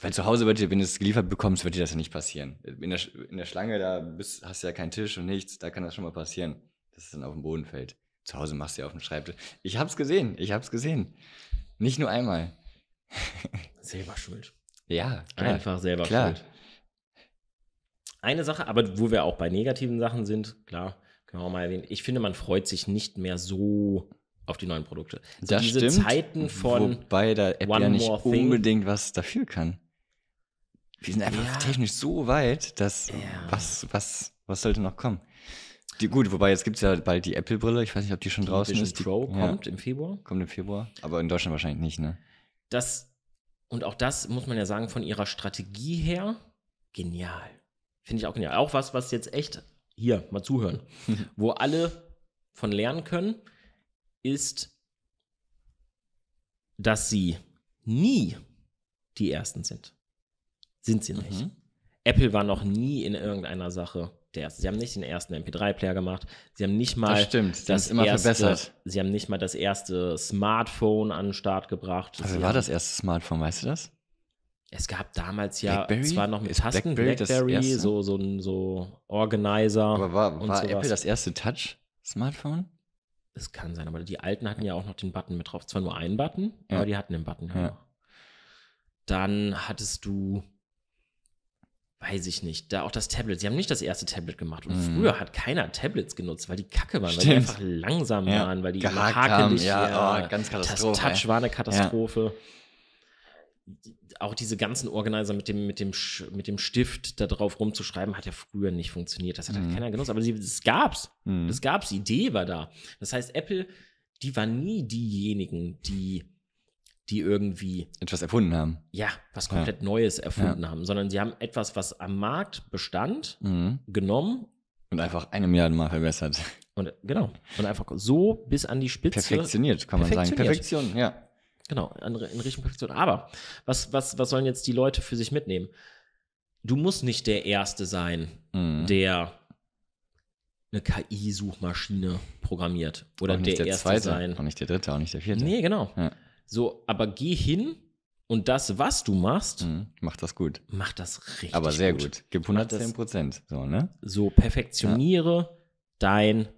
Weil zu Hause, wird wenn du es geliefert bekommst, wird dir das ja nicht passieren. In der, in der Schlange, da bist, hast du ja keinen Tisch und nichts, da kann das schon mal passieren, dass es dann auf dem Boden fällt. Zu Hause machst du ja auf dem Schreibtisch. Ich hab's gesehen, ich hab's gesehen. Nicht nur einmal. selber schuld. Ja, klar. einfach selber klar. schuld. Eine Sache, aber wo wir auch bei negativen Sachen sind, klar, können wir auch mal erwähnen. Ich finde, man freut sich nicht mehr so auf die neuen Produkte. das diese stimmt, Zeiten von wobei der App ja nicht unbedingt was dafür kann. Wir sind einfach ja. technisch so weit, dass ja. was, was, was sollte noch kommen? Die, gut, wobei jetzt gibt es ja bald die Apple-Brille. Ich weiß nicht, ob die schon die draußen Vision ist. Die Pro kommt ja, im Februar. Kommt im Februar, aber in Deutschland wahrscheinlich nicht, ne? Das, und auch das muss man ja sagen, von ihrer Strategie her, genial. Finde ich auch genial. Auch was, was jetzt echt, hier, mal zuhören, wo alle von lernen können, ist, dass sie nie die Ersten sind. Sind sie nicht. Mhm. Apple war noch nie in irgendeiner Sache der erste. Sie haben nicht den ersten MP3-Player gemacht. Sie haben nicht mal das, stimmt. Sie das immer verbessert. Sie haben nicht mal das erste Smartphone an den Start gebracht. Also war das erste Smartphone, weißt du das? Es gab damals ja Blackberry? war noch mit Ist Tasten Blackberry, Blackberry so so ein so Organizer. Aber war, war Apple das erste Touch-Smartphone? Es kann sein, aber die alten hatten ja auch noch den Button mit drauf. Zwar nur einen Button, ja. aber die hatten den Button. Ja. ja. Dann hattest du weiß ich nicht, da auch das Tablet. Sie haben nicht das erste Tablet gemacht. Und mm. früher hat keiner Tablets genutzt, weil die kacke waren, Stimmt. weil die einfach langsam ja. waren, weil die Gehakt hakelig ja, ja, oh, ganz Katastrophe. Das Touch war eine Katastrophe. Ja. Auch diese ganzen Organizer mit dem, mit dem, mit dem Stift da drauf rumzuschreiben, hat ja früher nicht funktioniert. Das hat mm. halt mhm. keiner genutzt. Aber es gab's. Mm. Das gab's. Die Idee war da. Das heißt, Apple, die waren nie diejenigen, die die irgendwie etwas erfunden haben. Ja, was komplett ja. Neues erfunden ja. haben, sondern sie haben etwas, was am Markt bestand, mhm. genommen. Und einfach eine Milliarde Mal verbessert. Und genau. Und einfach so bis an die Spitze. Perfektioniert, kann man perfektioniert. sagen. Perfektion, ja. Genau, in Richtung Perfektion. Aber was, was, was sollen jetzt die Leute für sich mitnehmen? Du musst nicht der Erste sein, mhm. der eine KI-Suchmaschine programmiert. Oder der, der, Erste zweite, sein. Auch nicht der Dritte, auch nicht der Vierte. Nee, genau. Ja. So, aber geh hin und das, was du machst, mhm. mach das gut. Mach das richtig. gut. Aber sehr gut. gut. Gib 110 Prozent. So, ne? so, perfektioniere ja. dein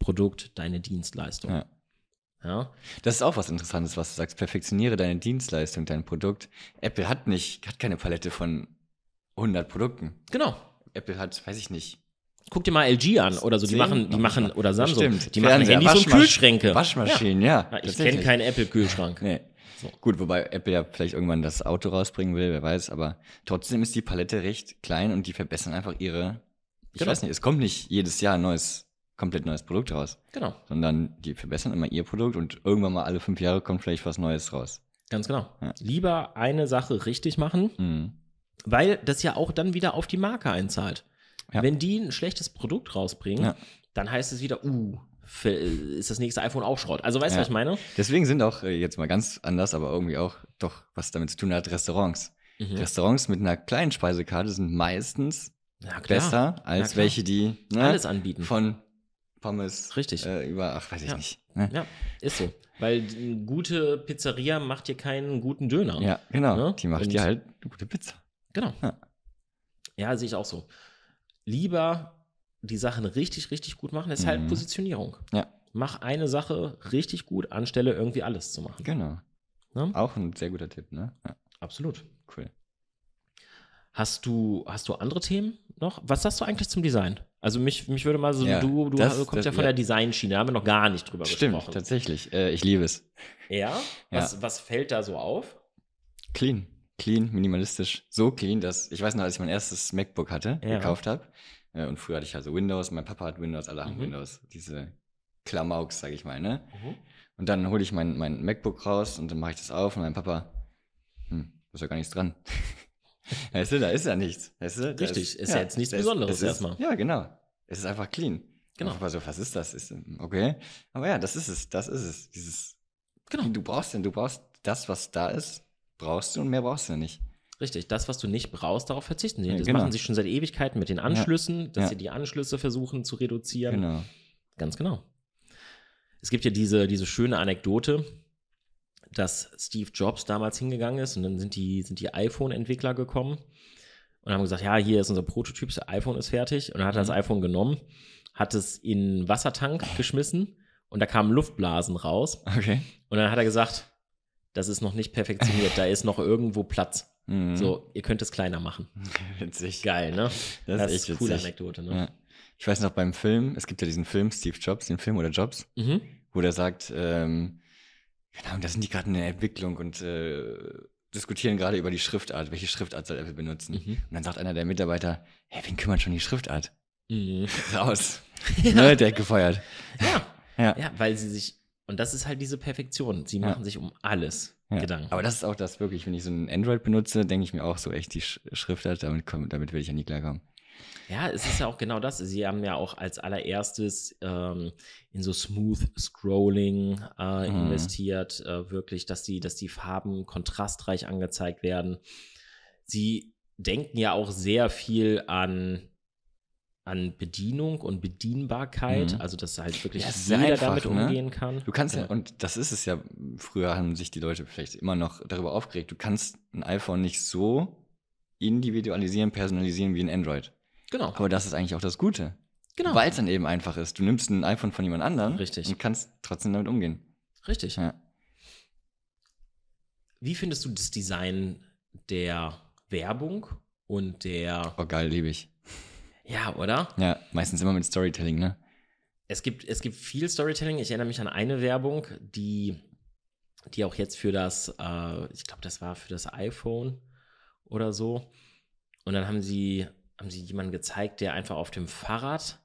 Produkt, deine Dienstleistung. Ja. Ja. Das ist auch was Interessantes, was du sagst. Perfektioniere deine Dienstleistung, dein Produkt. Apple hat nicht, hat keine Palette von 100 Produkten. Genau. Apple hat, weiß ich nicht, Guck dir mal LG an oder so, die machen, die machen, oder Samsung, Bestimmt. die machen Fernseher, Handys und Kühlschränke. Waschmaschinen, ja. Ja, ich kenne keinen Apple-Kühlschrank. Nee. Gut, wobei Apple ja vielleicht irgendwann das Auto rausbringen will, wer weiß, aber trotzdem ist die Palette recht klein und die verbessern einfach ihre. Ich Genau. weiß nicht, es kommt nicht jedes Jahr ein neues, komplett neues Produkt raus, Genau, sondern die verbessern immer ihr Produkt und irgendwann mal alle fünf Jahre kommt vielleicht was Neues raus. ganz genau. Ja. Lieber eine Sache richtig machen, Mhm. weil das ja auch dann wieder auf die Marke einzahlt. Ja. Wenn die ein schlechtes Produkt rausbringen, ja. dann heißt es wieder, uh, ist das nächste iPhone auch Schrott. Also weißt du, ja. was ich meine? Deswegen sind auch äh, jetzt mal ganz anders, aber irgendwie auch doch was damit zu tun hat, Restaurants. Mhm. Restaurants mit einer kleinen Speisekarte sind meistens besser als welche, die ne, alles anbieten. Von Pommes Richtig. Äh, über, ach, weiß ich nicht. Ne? Ja, ist so. Weil eine gute Pizzeria macht dir keinen guten Döner. Ja, genau. Ne? Die macht Und dir halt eine gute Pizza. Genau. Ja. ja, sehe ich auch so lieber die Sachen richtig, richtig gut machen, ist halt mhm. Positionierung. Ja. Mach eine Sache richtig gut, anstelle irgendwie alles zu machen. Genau. Ne? Auch ein sehr guter Tipp, ne? Ja. Absolut. Cool. Hast du, hast du andere Themen noch? Was sagst du eigentlich zum Design? Also mich, mich würde mal so, ja, du, du das, kommst das, ja von ja. der Designschiene, da haben wir noch gar nicht drüber Stimmt, gesprochen. Stimmt, tatsächlich. Äh, ich liebe es. Ja? Was, was fällt da so auf? Clean clean, minimalistisch, so clean, dass ich weiß noch, als ich mein erstes MacBook hatte, ja. gekauft habe, äh, und früher hatte ich also Windows, mein Papa hat Windows, alle haben mhm. Windows, diese Klamauks, sage ich mal, ne? Mhm. Und dann hole ich mein, mein MacBook raus und dann mache ich das auf und mein Papa, hm, da ist ja gar nichts dran. weißt du, da ist ja nichts. Weißt du, Richtig, ist, ist ja, ja, jetzt nichts Besonderes ist, erstmal. Ja, genau. Es ist einfach clean. Genau. Aber so, was ist das? Ist, okay. Aber ja, das ist es. Das ist es. Dieses. Genau. Du brauchst denn, du brauchst das, was da ist, brauchst du und mehr brauchst du nicht. Richtig, das, was du nicht brauchst, darauf verzichten sie. das genau. machen sie schon seit Ewigkeiten mit den Anschlüssen, ja. dass ja. sie die Anschlüsse versuchen zu reduzieren. Genau. Ganz genau. Es gibt ja diese, diese schöne Anekdote, dass Steve Jobs damals hingegangen ist und dann sind die, sind die iPhone-Entwickler gekommen und haben gesagt, ja, hier ist unser Prototyp, das iPhone ist fertig. Und dann hat er das mhm. iPhone genommen, hat es in einen Wassertank geschmissen und da kamen Luftblasen raus. Okay. Und dann hat er gesagt, das ist noch nicht perfektioniert, da ist noch irgendwo Platz. Mhm. So, ihr könnt es kleiner machen. Witzig. Geil, ne? Das, das ist echt eine coole Anekdote, ne? Ja. Ich weiß noch beim Film, es gibt ja diesen Film Steve Jobs, den Film oder Jobs, mhm. wo der sagt, ähm, Ahnung, da sind die gerade in der Entwicklung und äh, diskutieren gerade über die Schriftart, welche Schriftart soll Apple benutzen. Mhm. Und dann sagt einer der Mitarbeiter, hey, wen kümmert schon die Schriftart? Mhm. Raus. ja. Ne, der gefeuert. Ja. ja. Ja. weil sie sich und das ist halt diese Perfektion. Sie machen ja. sich um alles ja. Gedanken. Aber das ist auch das wirklich, wenn ich so ein Android benutze, denke ich mir auch so echt die Sch Schriftart, damit, damit will ich ja nie klarkommen. Ja, es ist ja auch genau das. Sie haben ja auch als allererstes ähm, in so Smooth Scrolling äh, mhm. investiert, äh, wirklich, dass die, dass die Farben kontrastreich angezeigt werden. Sie denken ja auch sehr viel an an Bedienung und Bedienbarkeit, mhm. also dass halt wirklich ja, jeder einfach, damit ne? umgehen ne? kann. Du kannst ja. ja, genau. und das ist es ja, früher haben sich die Leute vielleicht immer noch darüber aufgeregt, du kannst ein iPhone nicht so individualisieren, personalisieren wie ein Android. Genau. Aber das ist eigentlich auch das Gute. Genau. Weil es dann eben einfach ist. Du nimmst ein iPhone von jemand anderem Richtig. und kannst trotzdem damit umgehen. Richtig. Ja. Wie findest du das Design der Werbung und der. Oh, geil, liebe ich. Ja, oder? Ja, meistens immer mit Storytelling, ne? Es gibt, es gibt viel Storytelling. Ich erinnere mich an eine Werbung, die, die auch jetzt für das, äh, ich glaube, das war für das iPhone oder so. Und dann haben sie, haben sie jemanden gezeigt, der einfach auf dem Fahrrad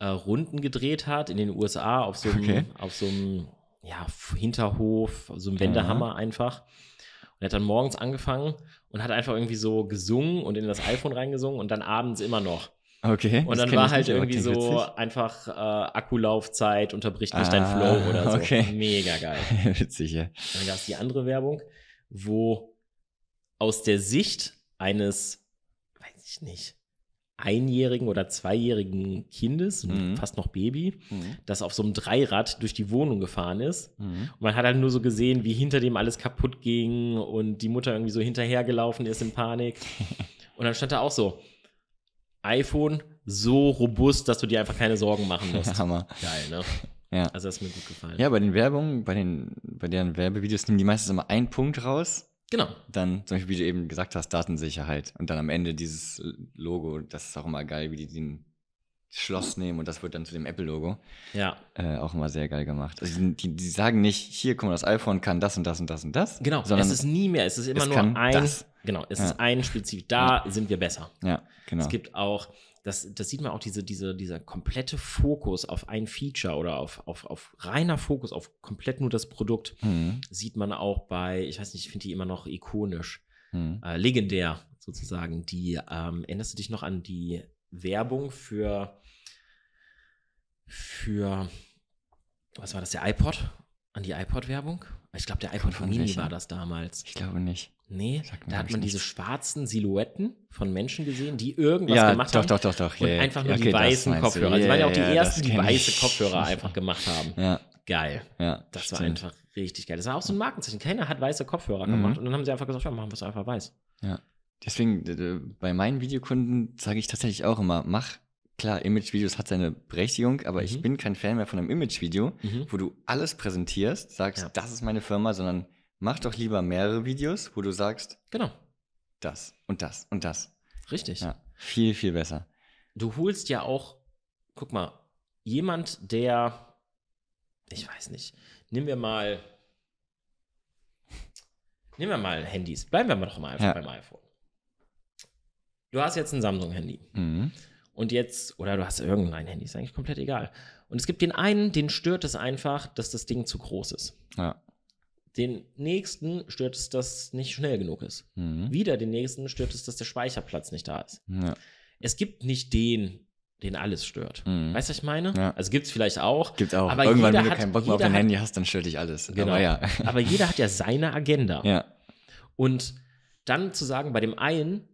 äh, Runden gedreht hat in den USA auf so einem, okay. auf so einem ja, Hinterhof, so einem Wendehammer ja. einfach. Und er hat dann morgens angefangen und hat einfach irgendwie so gesungen und in das iPhone reingesungen und dann abends immer noch. Okay. Und dann war halt irgendwie so witzig. einfach äh, Akkulaufzeit, unterbricht nicht ah, dein Flow oder so. Okay. Mega geil. witzig, ja. Dann gab es die andere Werbung, wo aus der Sicht eines, weiß ich nicht, einjährigen oder zweijährigen Kindes, mhm. fast noch Baby, mhm. das auf so einem Dreirad durch die Wohnung gefahren ist. Mhm. Und man hat halt nur so gesehen, wie hinter dem alles kaputt ging und die Mutter irgendwie so hinterhergelaufen ist in Panik. und dann stand da auch so, iPhone so robust, dass du dir einfach keine Sorgen machen musst. Hammer. Geil, ne? Ja. Also das ist mir gut gefallen. Ja, bei den Werbungen, bei den, bei deren Werbevideos nehmen die meistens immer einen Punkt raus. Genau. Dann, zum Beispiel, wie du eben gesagt hast, Datensicherheit. Und dann am Ende dieses Logo, das ist auch immer geil, wie die den Schloss nehmen und das wird dann zu dem Apple-Logo. Ja. Äh, auch immer sehr geil gemacht. Also die, die, sagen nicht, hier, guck mal, das iPhone kann das und das und das und das. Genau, sondern es ist nie mehr, es ist immer es nur ein. Das. Genau, es ja. ist ein spezifisch. Da ja. sind wir besser. Ja. Genau. Es gibt auch, das, das sieht man auch, diese, diese, dieser komplette Fokus auf ein Feature oder auf, auf, auf reiner Fokus, auf komplett nur das Produkt, mhm. sieht man auch bei, ich weiß nicht, ich finde die immer noch ikonisch, mhm. äh, legendär sozusagen. Die, ähm, erinnerst du dich noch an die Werbung für, für, was war das, der iPod? An die iPod-Werbung? Ich glaube, der iPod von Mini war das damals. Ich glaube nicht. Nee, da hat man diese nicht. schwarzen Silhouetten von Menschen gesehen, die irgendwas ja, gemacht doch, haben. Doch, doch, doch, doch. Und ja, einfach nur okay, die weißen Kopfhörer. Also waren ja auch die ersten, die weiße ich. Kopfhörer einfach gemacht haben. Ja. Geil. Ja, das stimmt. war einfach richtig geil. Das war auch so ein mhm. Markenzeichen. Keiner hat weiße Kopfhörer mhm. gemacht und dann haben sie einfach gesagt, ja, machen wir es einfach weiß. Ja. Deswegen, bei meinen Videokunden sage ich tatsächlich auch immer, mach klar, Image-Videos hat seine Berechtigung, aber mhm. ich bin kein Fan mehr von einem Image-Video, mhm. wo du alles präsentierst, sagst, ja. das ist meine Firma, sondern Mach doch lieber mehrere Videos, wo du sagst, genau, das und das und das. Richtig. Ja, viel, viel besser. Du holst ja auch, guck mal, jemand, der, ich weiß nicht, nehmen wir mal, nehmen wir mal Handys. Bleiben wir mal doch mal einfach ja. beim iPhone. Du hast jetzt ein Samsung-Handy. Mhm. Und jetzt, oder du hast irgendein Handy, ist eigentlich komplett egal. Und es gibt den einen, den stört es einfach, dass das Ding zu groß ist. Ja. Den nächsten stört es, dass nicht schnell genug ist. Mhm. Wieder den nächsten stört es, dass der Speicherplatz nicht da ist. Ja. Es gibt nicht den, den alles stört. Mhm. Weißt du, was ich meine? Ja. Also gibt es vielleicht auch. Gibt auch. Aber Irgendwann, wenn du keinen Bock mehr auf dein Handy hast, dann stört dich alles. Genau. Aber, ja. aber jeder hat ja seine Agenda. Ja. Und dann zu sagen, bei dem einen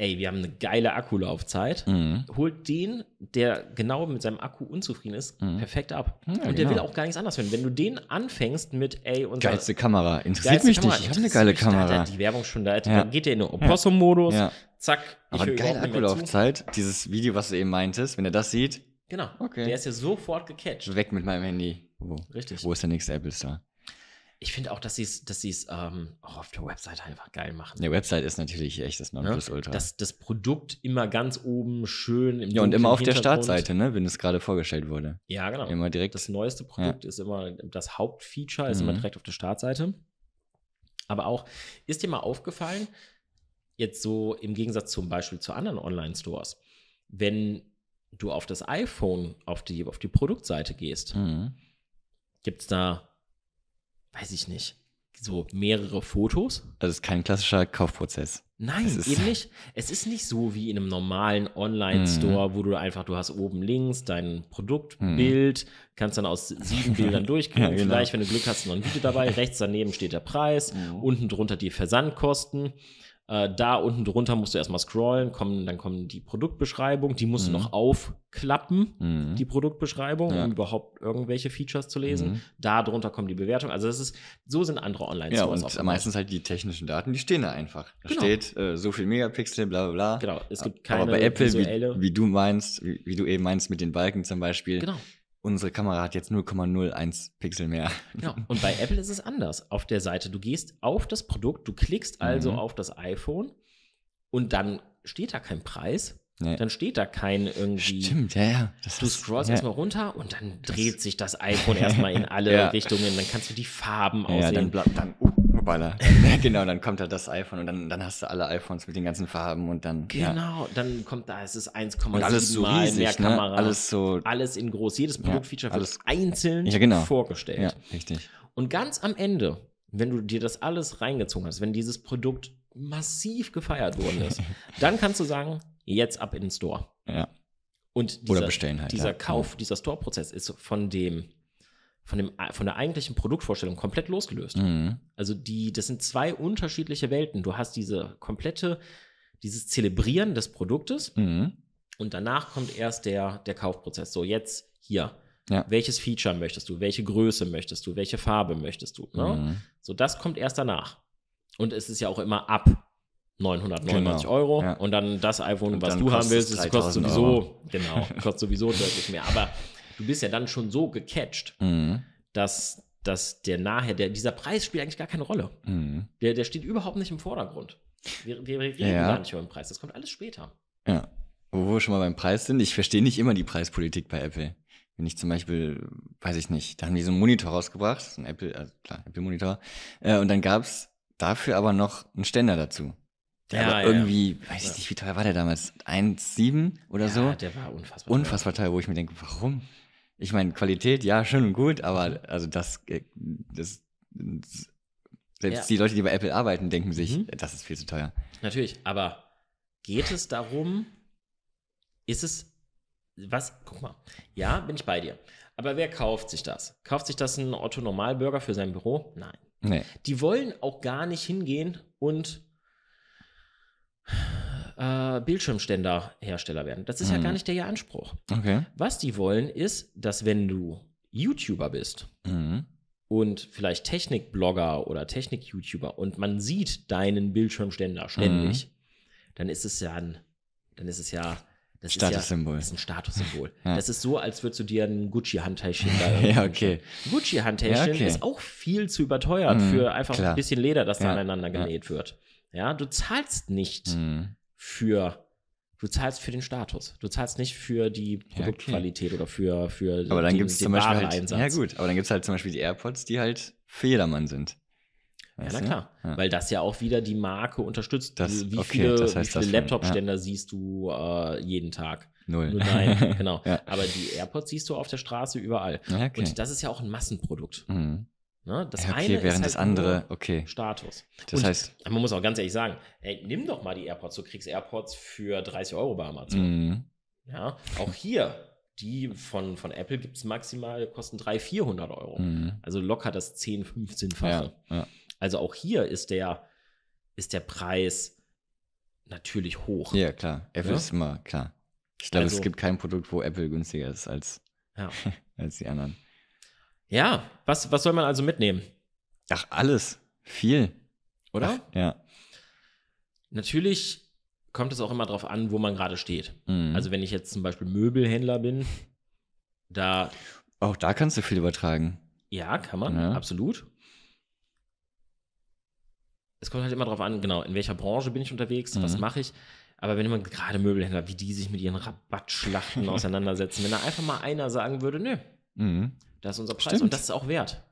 ey, wir haben eine geile Akkulaufzeit, mhm. holt den, der genau mit seinem Akku unzufrieden ist, mhm. perfekt ab. Ja, und der genau. will auch gar nichts anderes hören. Wenn du den anfängst mit, ey, und geilste Kamera, interessiert geilste mich Kamera, nicht, ich habe eine geile mich, Kamera. Da, die Werbung schon da, ja. dann geht der in den Opossum-Modus, ja. zack. Aber geile Akkulaufzeit, dieses Video, was du eben meintest, wenn er das sieht. Genau, okay. der ist ja sofort gecatcht. Weg mit meinem Handy. Oh. Richtig. Wo ist der nächste Apple Star? Ich finde auch, dass sie dass es ähm, auch auf der Website einfach geil machen. Die Website ist natürlich echt das Nonplusultra. Ja? Das, das Produkt immer ganz oben schön im Ja, und immer auf der Startseite, ne, wenn es gerade vorgestellt wurde. Ja, genau. Immer direkt. Das neueste Produkt ja. ist immer, das Hauptfeature ist mhm. immer direkt auf der Startseite. Aber auch, ist dir mal aufgefallen, jetzt so im Gegensatz zum Beispiel zu anderen Online-Stores, wenn du auf das iPhone, auf die, auf die Produktseite gehst, mhm. gibt es da weiß ich nicht, so mehrere Fotos. Also es ist kein klassischer Kaufprozess. Nein, ist eben nicht. Es ist nicht so wie in einem normalen Online-Store, mhm. wo du einfach, du hast oben links dein mhm. Produktbild, mhm. kannst dann aus sieben Bildern durchgehen. ja, genau. Vielleicht, wenn du Glück hast, noch ein Video dabei. Rechts daneben steht der Preis, mhm. unten drunter die Versandkosten. Äh, da unten drunter musst du erstmal scrollen, kommen, dann kommen die Produktbeschreibung, die musst mhm. du noch aufklappen, mhm. die Produktbeschreibung, ja. um überhaupt irgendwelche Features zu lesen. Mhm. Da drunter kommen die Bewertungen. Also das ist, so sind andere online Ja, und meistens halt die technischen Daten, die stehen da einfach. Da genau. steht äh, so viel Megapixel, bla bla bla. Genau, es gibt keine Aber bei Apple, visuelle, wie, wie, du meinst, wie, wie, du eben meinst mit den Balken zum Beispiel, genau unsere Kamera hat jetzt 0,01 Pixel mehr. Genau. Und bei Apple ist es anders. Auf der Seite, du gehst auf das Produkt, du klickst also mhm. auf das iPhone und dann steht da kein Preis. Nee. Dann steht da kein irgendwie. Stimmt, ja, ja. Das du scrollst ja. erstmal runter und dann dreht sich das iPhone erstmal in alle ja. Richtungen. Dann kannst du die Farben ja, Dann, dann, oh, Compiler. genau, dann kommt halt das iPhone und dann, dann hast du alle iPhones mit den ganzen Farben und dann. Genau, ja. dann kommt da, es ist 1,7 so Mal riesig, mehr ne? Kamera. Alles so. Alles in groß. Jedes Produktfeature ja, alles, wird einzeln ja, genau. vorgestellt. Ja, richtig. Und ganz am Ende, wenn du dir das alles reingezogen hast, wenn dieses Produkt massiv gefeiert worden ist, dann kannst du sagen, jetzt ab in den Store. Ja. Und dieser, Oder bestellen halt, dieser Kauf, dieser Store-Prozess ist von dem von, dem, von der eigentlichen Produktvorstellung komplett losgelöst. Mhm. Also die, das sind zwei unterschiedliche Welten. Du hast diese komplette, dieses Zelebrieren des Produktes mhm. und danach kommt erst der, der Kaufprozess. So, jetzt hier. Ja. Welches Feature möchtest du? Welche Größe möchtest du? Welche Farbe möchtest du? Ne? Mhm. So, das kommt erst danach. Und es ist ja auch immer ab 999 genau. Euro ja. und dann das iPhone, und was du haben willst, das kostet sowieso, genau, kostet sowieso deutlich mehr. Aber du bist ja dann schon so gecatcht, mhm. dass, dass der nachher, der, dieser Preis spielt eigentlich gar keine Rolle. Mhm. Der, der steht überhaupt nicht im Vordergrund. Wir, wir reden ja. gar nicht über den Preis, das kommt alles später. Ja. Wo wir schon mal beim Preis sind, ich verstehe nicht immer die Preispolitik bei Apple. Wenn ich zum Beispiel, weiß ich nicht, da haben die so einen Monitor rausgebracht, so ein Apple, also klar, Apple-Monitor, äh, und dann gab es dafür aber noch einen Ständer dazu. Der ja, aber irgendwie, weiß ich nicht, wie teuer war der damals? 1,7 oder ja, so? der war unfassbar, unfassbar teuer. Unfassbar teuer, wo ich mir denke, warum? ich meine, Qualität, ja, schön und gut, aber mhm. also das, das, äh, das selbst ja. die Leute, die bei Apple arbeiten, denken sich, mhm. das ist viel zu teuer. Natürlich, aber geht es darum, ist es, was, guck mal, ja, bin ich bei dir. Aber wer kauft sich das? Kauft sich das ein Otto-Normalbürger für sein Büro? Nein. Nee. Die wollen auch gar nicht hingehen und äh, Bildschirmständerhersteller werden. Das ist mhm. ja gar nicht der ihr Anspruch. Okay. Was die wollen, ist, dass wenn du YouTuber bist mhm. und vielleicht Technikblogger oder Technik-YouTuber und man sieht deinen Bildschirmständer ständig, mhm. dann ist es ja ein, dann ist es ja das Statussymbol. Ist, ja, ist ein Statussymbol. Ja. Das ist so, als würdest du dir ein Gucci-Handtäschchen da Ja, okay. Gucci-Handtäschchen ja, okay. ist auch viel zu überteuert mhm, für einfach klar. ein bisschen Leder, das da aneinander genäht wird. Ja, du zahlst nicht mhm für du zahlst für den Status. Du zahlst nicht für die Produktqualität ja, okay. oder für, für aber dann den, gibt's den zum Beispiel halt, Einsatz. Ja, gut, aber dann gibt es halt zum Beispiel die AirPods, die halt für jedermann sind. Weißt ja, na klar. Ja. Weil das ja auch wieder die Marke unterstützt. Das, wie, okay, viele, das heißt wie viele, Laptop-Ständer ja. siehst du äh, jeden Tag? Null. Nur nein, genau. ja. Aber die AirPods siehst du auf der Straße überall. Okay. Und das ist ja auch ein Massenprodukt. Mhm. Ne? Das okay, eine während ist halt das andere, okay. Status. Das und heißt. Man muss auch ganz ehrlich sagen, ey, nimm doch mal die AirPods, du kriegst AirPods für 30 Euro bei Amazon. Mhm. Ja, auch hier, die von, von Apple gibt es maximal, kosten 300, 400 Euro. Mhm. Also locker das 10, 15-fache. Ja, ja. Also auch hier ist der, ist der Preis natürlich hoch. Ja, klar. Apple ne? ist immer klar. Ich glaube, also, es gibt kein Produkt, wo Apple günstiger ist als, als die anderen. Ja, was, was soll man also mitnehmen? Ach, alles. Viel. Oder? Ach, ja. Natürlich kommt es auch immer darauf an, wo man gerade steht. Mhm. Also wenn ich jetzt zum Beispiel Möbelhändler bin, da. Auch da kannst du viel übertragen. Ja, kann man, ja. absolut. Es kommt halt immer darauf an, genau, in welcher Branche bin ich unterwegs, mhm. was mache ich. Aber wenn man gerade Möbelhändler, wie die sich mit ihren Rabattschlachten auseinandersetzen, wenn da einfach mal einer sagen würde, nö, mhm. Das ist unser Preis Stimmt. und das ist auch wert.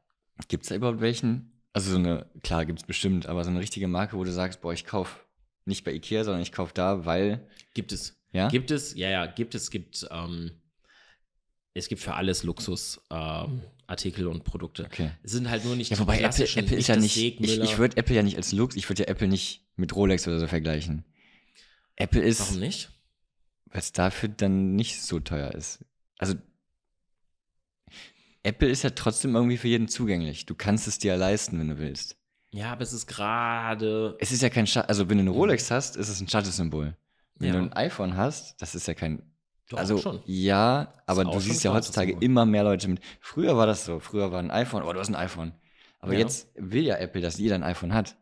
Gibt es da überhaupt welchen? Also so eine, klar, gibt es bestimmt, aber so eine richtige Marke, wo du sagst, boah, ich kaufe nicht bei Ikea, sondern ich kaufe da, weil. Gibt es. Ja? Gibt es, ja, ja, gibt es, gibt, ähm, es gibt für alles Luxusartikel ähm, und Produkte. Okay. Es sind halt nur nicht. Ja, wobei Apple, Apple ist ja nicht. Ich, ich würde Apple ja nicht als Lux, ich würde ja Apple nicht mit Rolex oder so vergleichen. Apple ist. Warum nicht? Weil es dafür dann nicht so teuer ist. Also Apple ist ja trotzdem irgendwie für jeden zugänglich. Du kannst es dir ja leisten, wenn du willst. Ja, aber es ist gerade. Es ist ja kein Schatten. Also, wenn du eine Rolex hast, ist es ein Schattensymbol. Wenn ja. du ein iPhone hast, das ist ja kein. Doch, also, schon. ja, aber du siehst ja heutzutage immer mehr Leute mit. Früher war das so. Früher war ein iPhone, oh, du hast ein iPhone. Aber ja. jetzt will ja Apple, dass jeder ein iPhone hat.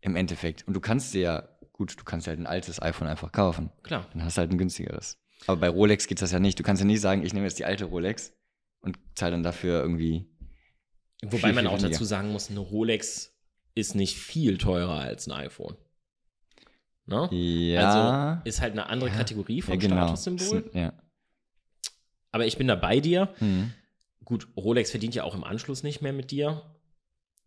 Im Endeffekt. Und du kannst dir ja, gut, du kannst halt ein altes iPhone einfach kaufen. Klar. Dann hast du halt ein günstigeres. Aber bei Rolex geht das ja nicht. Du kannst ja nicht sagen, ich nehme jetzt die alte Rolex und zahle dann dafür irgendwie. Wobei viel, man viel auch weniger. dazu sagen muss, eine Rolex ist nicht viel teurer als ein iPhone. Ne? Ja. Also ist halt eine andere ja, Kategorie von ja, genau. Statussymbol. Ja. Aber ich bin da bei dir. Mhm. Gut, Rolex verdient ja auch im Anschluss nicht mehr mit dir.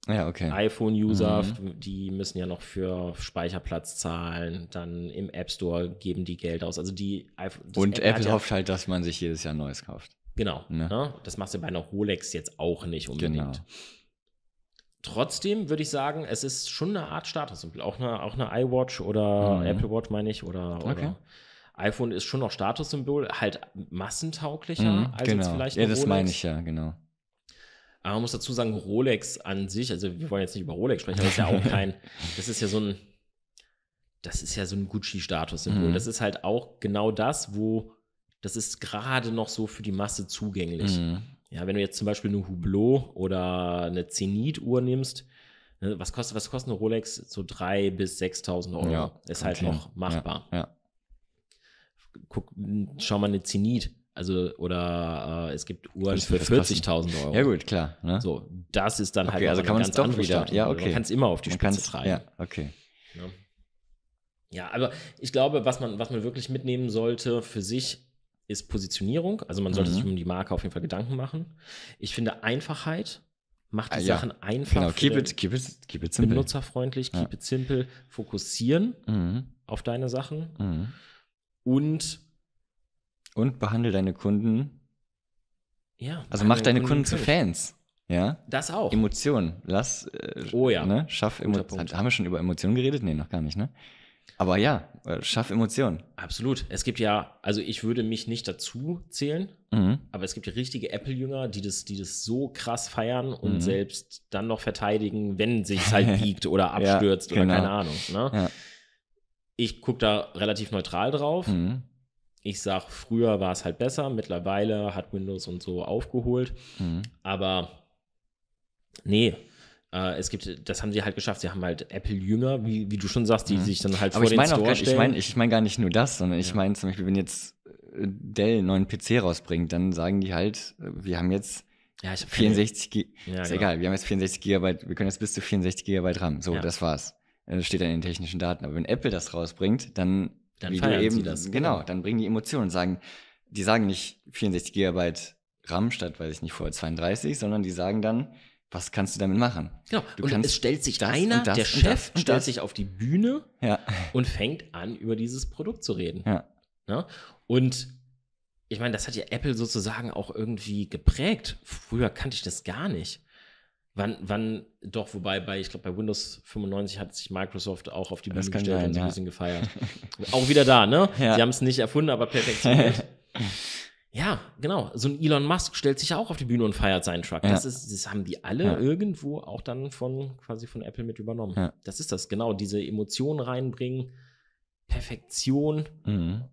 Ja, okay. iPhone-User, mhm. die müssen ja noch für Speicherplatz zahlen. Dann im App Store geben die Geld aus. Also die iPhone, Und App Apple hofft halt, dass man sich jedes Jahr ein Neues kauft. Genau. Ne? Ne? Das machst du bei einer Rolex jetzt auch nicht unbedingt. Genau. Trotzdem würde ich sagen, es ist schon eine Art Statussymbol. Auch eine, auch eine iWatch oder mhm. Apple Watch, meine ich, oder, okay. oder iPhone ist schon noch Statussymbol, halt massentauglicher mhm, als genau. vielleicht eine Ja, das Rolex. meine ich ja, genau. Aber man muss dazu sagen, Rolex an sich, also wir wollen jetzt nicht über Rolex sprechen, aber das ist ja auch kein, das ist ja so ein, das ist ja so ein Gucci-Statussymbol. Mhm. Das ist halt auch genau das, wo das ist gerade noch so für die Masse zugänglich. Mhm. Ja, wenn du jetzt zum Beispiel eine Hublot oder eine Zenit-Uhr nimmst, ne, was kostet, was kostet eine Rolex? So 3.000 bis 6.000 Euro. Ja, ist halt hin. noch machbar. Ja, ja. Guck, schau mal eine Zenit. Also, oder äh, es gibt Uhren für 40.000 Euro. Ja, gut, klar. Ne? So, das ist dann halt okay, halt also kann man es doch wieder. Stadt. Ja, also okay. Man kann es immer auf die Spitze treiben. Ja, okay. Ja. aber ich glaube, was man, was man wirklich mitnehmen sollte für sich, ist Positionierung. Also man sollte mhm. sich um die Marke auf jeden Fall Gedanken machen. Ich finde Einfachheit macht die ah, ja. Sachen genau, einfach. Genau. Keep it, keep it, keep it simple. Benutzerfreundlich, keep ja. it simple. Fokussieren mhm. auf deine Sachen mhm. und und behandle deine Kunden. Ja. Also mach deine Kunden, Kunden zu Fans. Ja. Das auch. Emotionen. Lass. Äh, oh ja. Ne? Schaff Emotionen. Haben wir schon über Emotionen geredet? Nee, noch gar nicht, ne? Aber ja, äh, schaff Emotionen. Absolut. Es gibt ja, also ich würde mich nicht dazu zählen, mhm. aber es gibt ja richtige Apple-Jünger, die das, die das so krass feiern und mhm. selbst dann noch verteidigen, wenn sich halt biegt oder abstürzt ja, oder genau. keine Ahnung. Ne? Ja. Ich gucke da relativ neutral drauf. Mhm. Ich sage, früher war es halt besser, mittlerweile hat Windows und so aufgeholt. Mhm. Aber nee, äh, es gibt, das haben sie halt geschafft. Sie haben halt Apple-Jünger, wie, wie du schon sagst, die mhm. sich dann halt Aber vor ich den Store gar, stellen. Ich meine ich mein gar nicht nur das, sondern ja. ich meine zum Beispiel, wenn jetzt äh, Dell einen neuen PC rausbringt, dann sagen die halt, äh, wir haben jetzt ja, ich hab 64 GB. Ja, ist genau. egal, wir haben jetzt 64 GB, wir können jetzt bis zu 64 GB RAM. So, ja. das war's. Äh, das steht dann in den technischen Daten. Aber wenn Apple das rausbringt, dann, dann wie feiern eben, sie das. Genau, genau, dann bringen die Emotionen und sagen, die sagen nicht 64 GB RAM statt, weiß ich nicht, vor 32, sondern die sagen dann, was kannst du damit machen? Genau. Du und es stellt sich einer, der Chef, stellt sich auf die Bühne ja. und fängt an, über dieses Produkt zu reden. Ja. ja? Ne? Und ich meine, das hat ja Apple sozusagen auch irgendwie geprägt. Früher kannte ich das gar nicht. Wann, wann doch, wobei bei, ich glaube, bei Windows 95 hat sich Microsoft auch auf die Bühne gestellt sein, und so ein bisschen gefeiert. auch wieder da, ne? Ja. Sie haben es nicht erfunden, aber perfektioniert. Ja, genau. So ein Elon Musk stellt sich ja auch auf die Bühne und feiert seinen Truck. Ja. Das, ist, das haben die alle ja. irgendwo auch dann von quasi von Apple mit übernommen. Ja. Das ist das, genau. Diese Emotionen reinbringen, Perfektion mhm.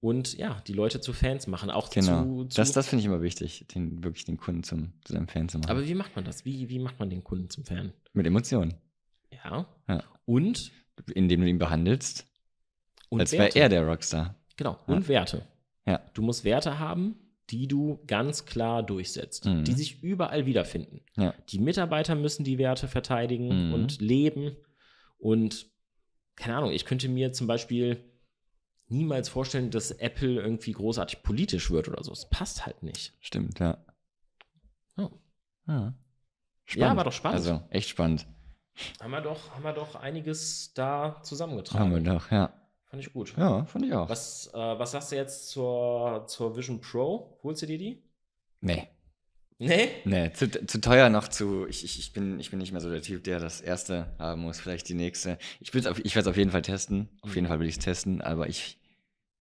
und ja, die Leute zu Fans machen. Auch genau. zu, zu Das, das finde ich immer wichtig, den, wirklich den Kunden zum, zu seinem Fan zu machen. Aber wie macht man das? Wie, wie macht man den Kunden zum Fan? Mit Emotionen. Ja. Und? Indem du ihn behandelst, als wäre er der Rockstar. Genau. Und Werte. Ja. Du musst Werte haben, die du ganz klar durchsetzt, mhm. die sich überall wiederfinden. Ja. Die Mitarbeiter müssen die Werte verteidigen mhm. und leben. Und keine Ahnung, ich könnte mir zum Beispiel niemals vorstellen, dass Apple irgendwie großartig politisch wird oder so. Es passt halt nicht. Stimmt, ja. Oh. Ja. Spannend. ja, war doch spannend. Also, echt spannend. Haben wir doch, haben wir doch einiges da zusammengetragen. Haben wir doch, ja. Fand ich gut. Ja, fand ich auch. Was, äh, was sagst du jetzt zur, zur Vision Pro? Holst du dir die? Nee. Nee? Nee, zu, zu teuer noch zu. Ich, ich, ich, bin, ich bin nicht mehr so der Typ, der das erste haben muss, vielleicht die nächste. Ich, ich werde es auf jeden Fall testen. Auf mhm. jeden Fall will ich es testen, aber ich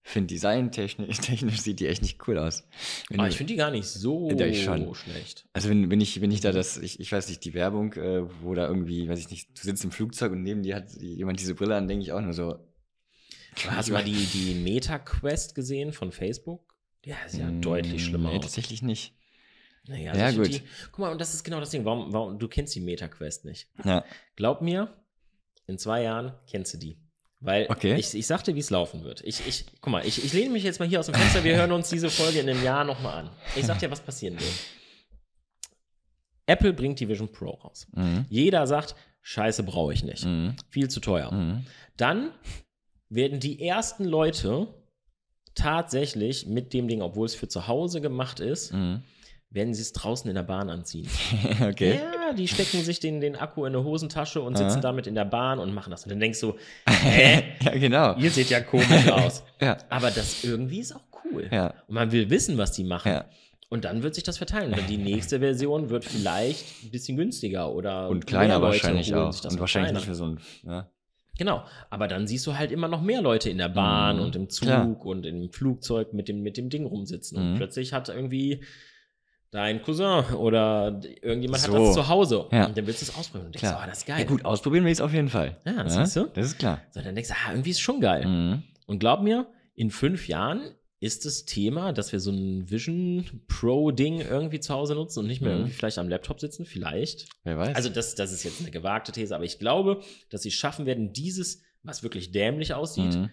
finde designtechnisch technisch sieht die echt nicht cool aus. Wenn aber ah, du, ich finde die gar nicht so schlecht. Also wenn, wenn, ich, wenn ich da das, ich, ich weiß nicht, die Werbung, äh, wo da irgendwie, weiß ich nicht, du sitzt im Flugzeug und neben dir hat jemand diese Brille an, denke ich auch nur so, Hast du mal die, die Meta-Quest gesehen von Facebook? Ja, ist ja mm, deutlich schlimmer. Nee, aus. tatsächlich nicht. Naja, ja, also gut. Die, guck mal, und das ist genau das Ding. Warum, warum, du kennst die Meta-Quest nicht. Ja. Glaub mir, in zwei Jahren kennst du die. Weil okay. ich, ich sagte, wie es laufen wird. Ich, ich, guck mal, ich, ich lehne mich jetzt mal hier aus dem Fenster. Wir hören uns diese Folge in einem Jahr nochmal an. Ich sag dir, was passieren wird. Apple bringt die Vision Pro raus. Mhm. Jeder sagt, Scheiße brauche ich nicht. Mhm. Viel zu teuer. Mhm. Dann werden die ersten Leute tatsächlich mit dem Ding, obwohl es für zu Hause gemacht ist, mhm. werden sie es draußen in der Bahn anziehen. okay. Ja, die stecken sich den, den Akku in eine Hosentasche und sitzen Aha. damit in der Bahn und machen das. Und dann denkst du, hä? ja, genau. Ihr seht ja komisch aus. ja. Aber das irgendwie ist auch cool. Ja. Und man will wissen, was die machen. Ja. Und dann wird sich das verteilen. Und die nächste Version wird vielleicht ein bisschen günstiger oder. Und kleiner wahrscheinlich auch. und wahrscheinlich kleiner. nicht für so ein. Ne? Genau, aber dann siehst du halt immer noch mehr Leute in der Bahn mhm. und im Zug Klar. und im Flugzeug mit dem, mit dem Ding rumsitzen. Mhm. Und plötzlich hat irgendwie dein Cousin oder irgendjemand so. hat das zu Hause. Ja. Und dann willst du es ausprobieren. Und denkst, oh, das ist geil. Ja, gut, ausprobieren will ich es auf jeden Fall. Ja, das ja, siehst du? Das ist klar. So, dann denkst du, ah, irgendwie ist es schon geil. Mhm. Und glaub mir, in fünf Jahren ist das Thema, dass wir so ein Vision Pro-Ding irgendwie zu Hause nutzen und nicht mehr mhm. irgendwie vielleicht am Laptop sitzen? Vielleicht. Wer weiß. Also, das, das ist jetzt eine gewagte These, aber ich glaube, dass sie es schaffen werden, dieses, was wirklich dämlich aussieht, mhm.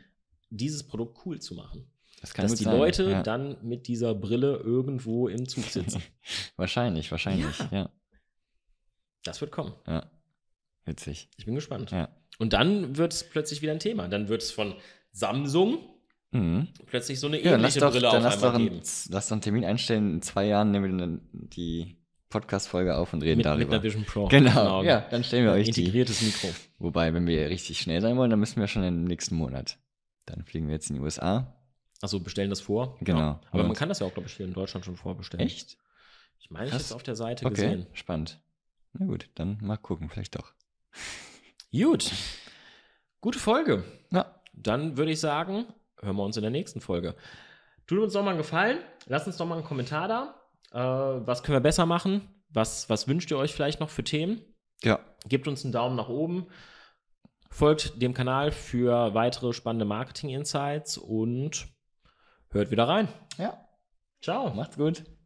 dieses Produkt cool zu machen. Das dass die sein. Leute ja. dann mit dieser Brille irgendwo im Zug sitzen. wahrscheinlich, wahrscheinlich, ja. ja. Das wird kommen. Ja. Witzig. Ich bin gespannt. Ja. Und dann wird es plötzlich wieder ein Thema. Dann wird es von Samsung Mhm. Plötzlich so eine ähnliche ja, lass doch, Brille dann auf lass einmal doch einen, Lass doch einen Termin einstellen. In zwei Jahren nehmen wir dann die Podcast-Folge auf und reden mit, darüber. Mit der Vision Pro. Genau. genau, ja, dann stellen wir euch integriertes die. Mikro. Wobei, wenn wir richtig schnell sein wollen, dann müssen wir schon im nächsten Monat. Dann fliegen wir jetzt in die USA. Achso, bestellen das vor? Genau. Ja. Aber und man kann das ja auch, glaube ich, hier in Deutschland schon vorbestellen. Echt? Ich meine, ich habe es auf der Seite okay. gesehen. Spannend. Na gut, dann mal gucken, vielleicht doch. Gut. Gute Folge. Ja. Dann würde ich sagen, hören wir uns in der nächsten Folge. Tut uns doch mal einen Gefallen, lasst uns doch mal einen Kommentar da. Äh, was können wir besser machen? Was, was wünscht ihr euch vielleicht noch für Themen? Ja. Gebt uns einen Daumen nach oben. Folgt dem Kanal für weitere spannende Marketing-Insights und hört wieder rein. Ja. Ciao. Macht's gut.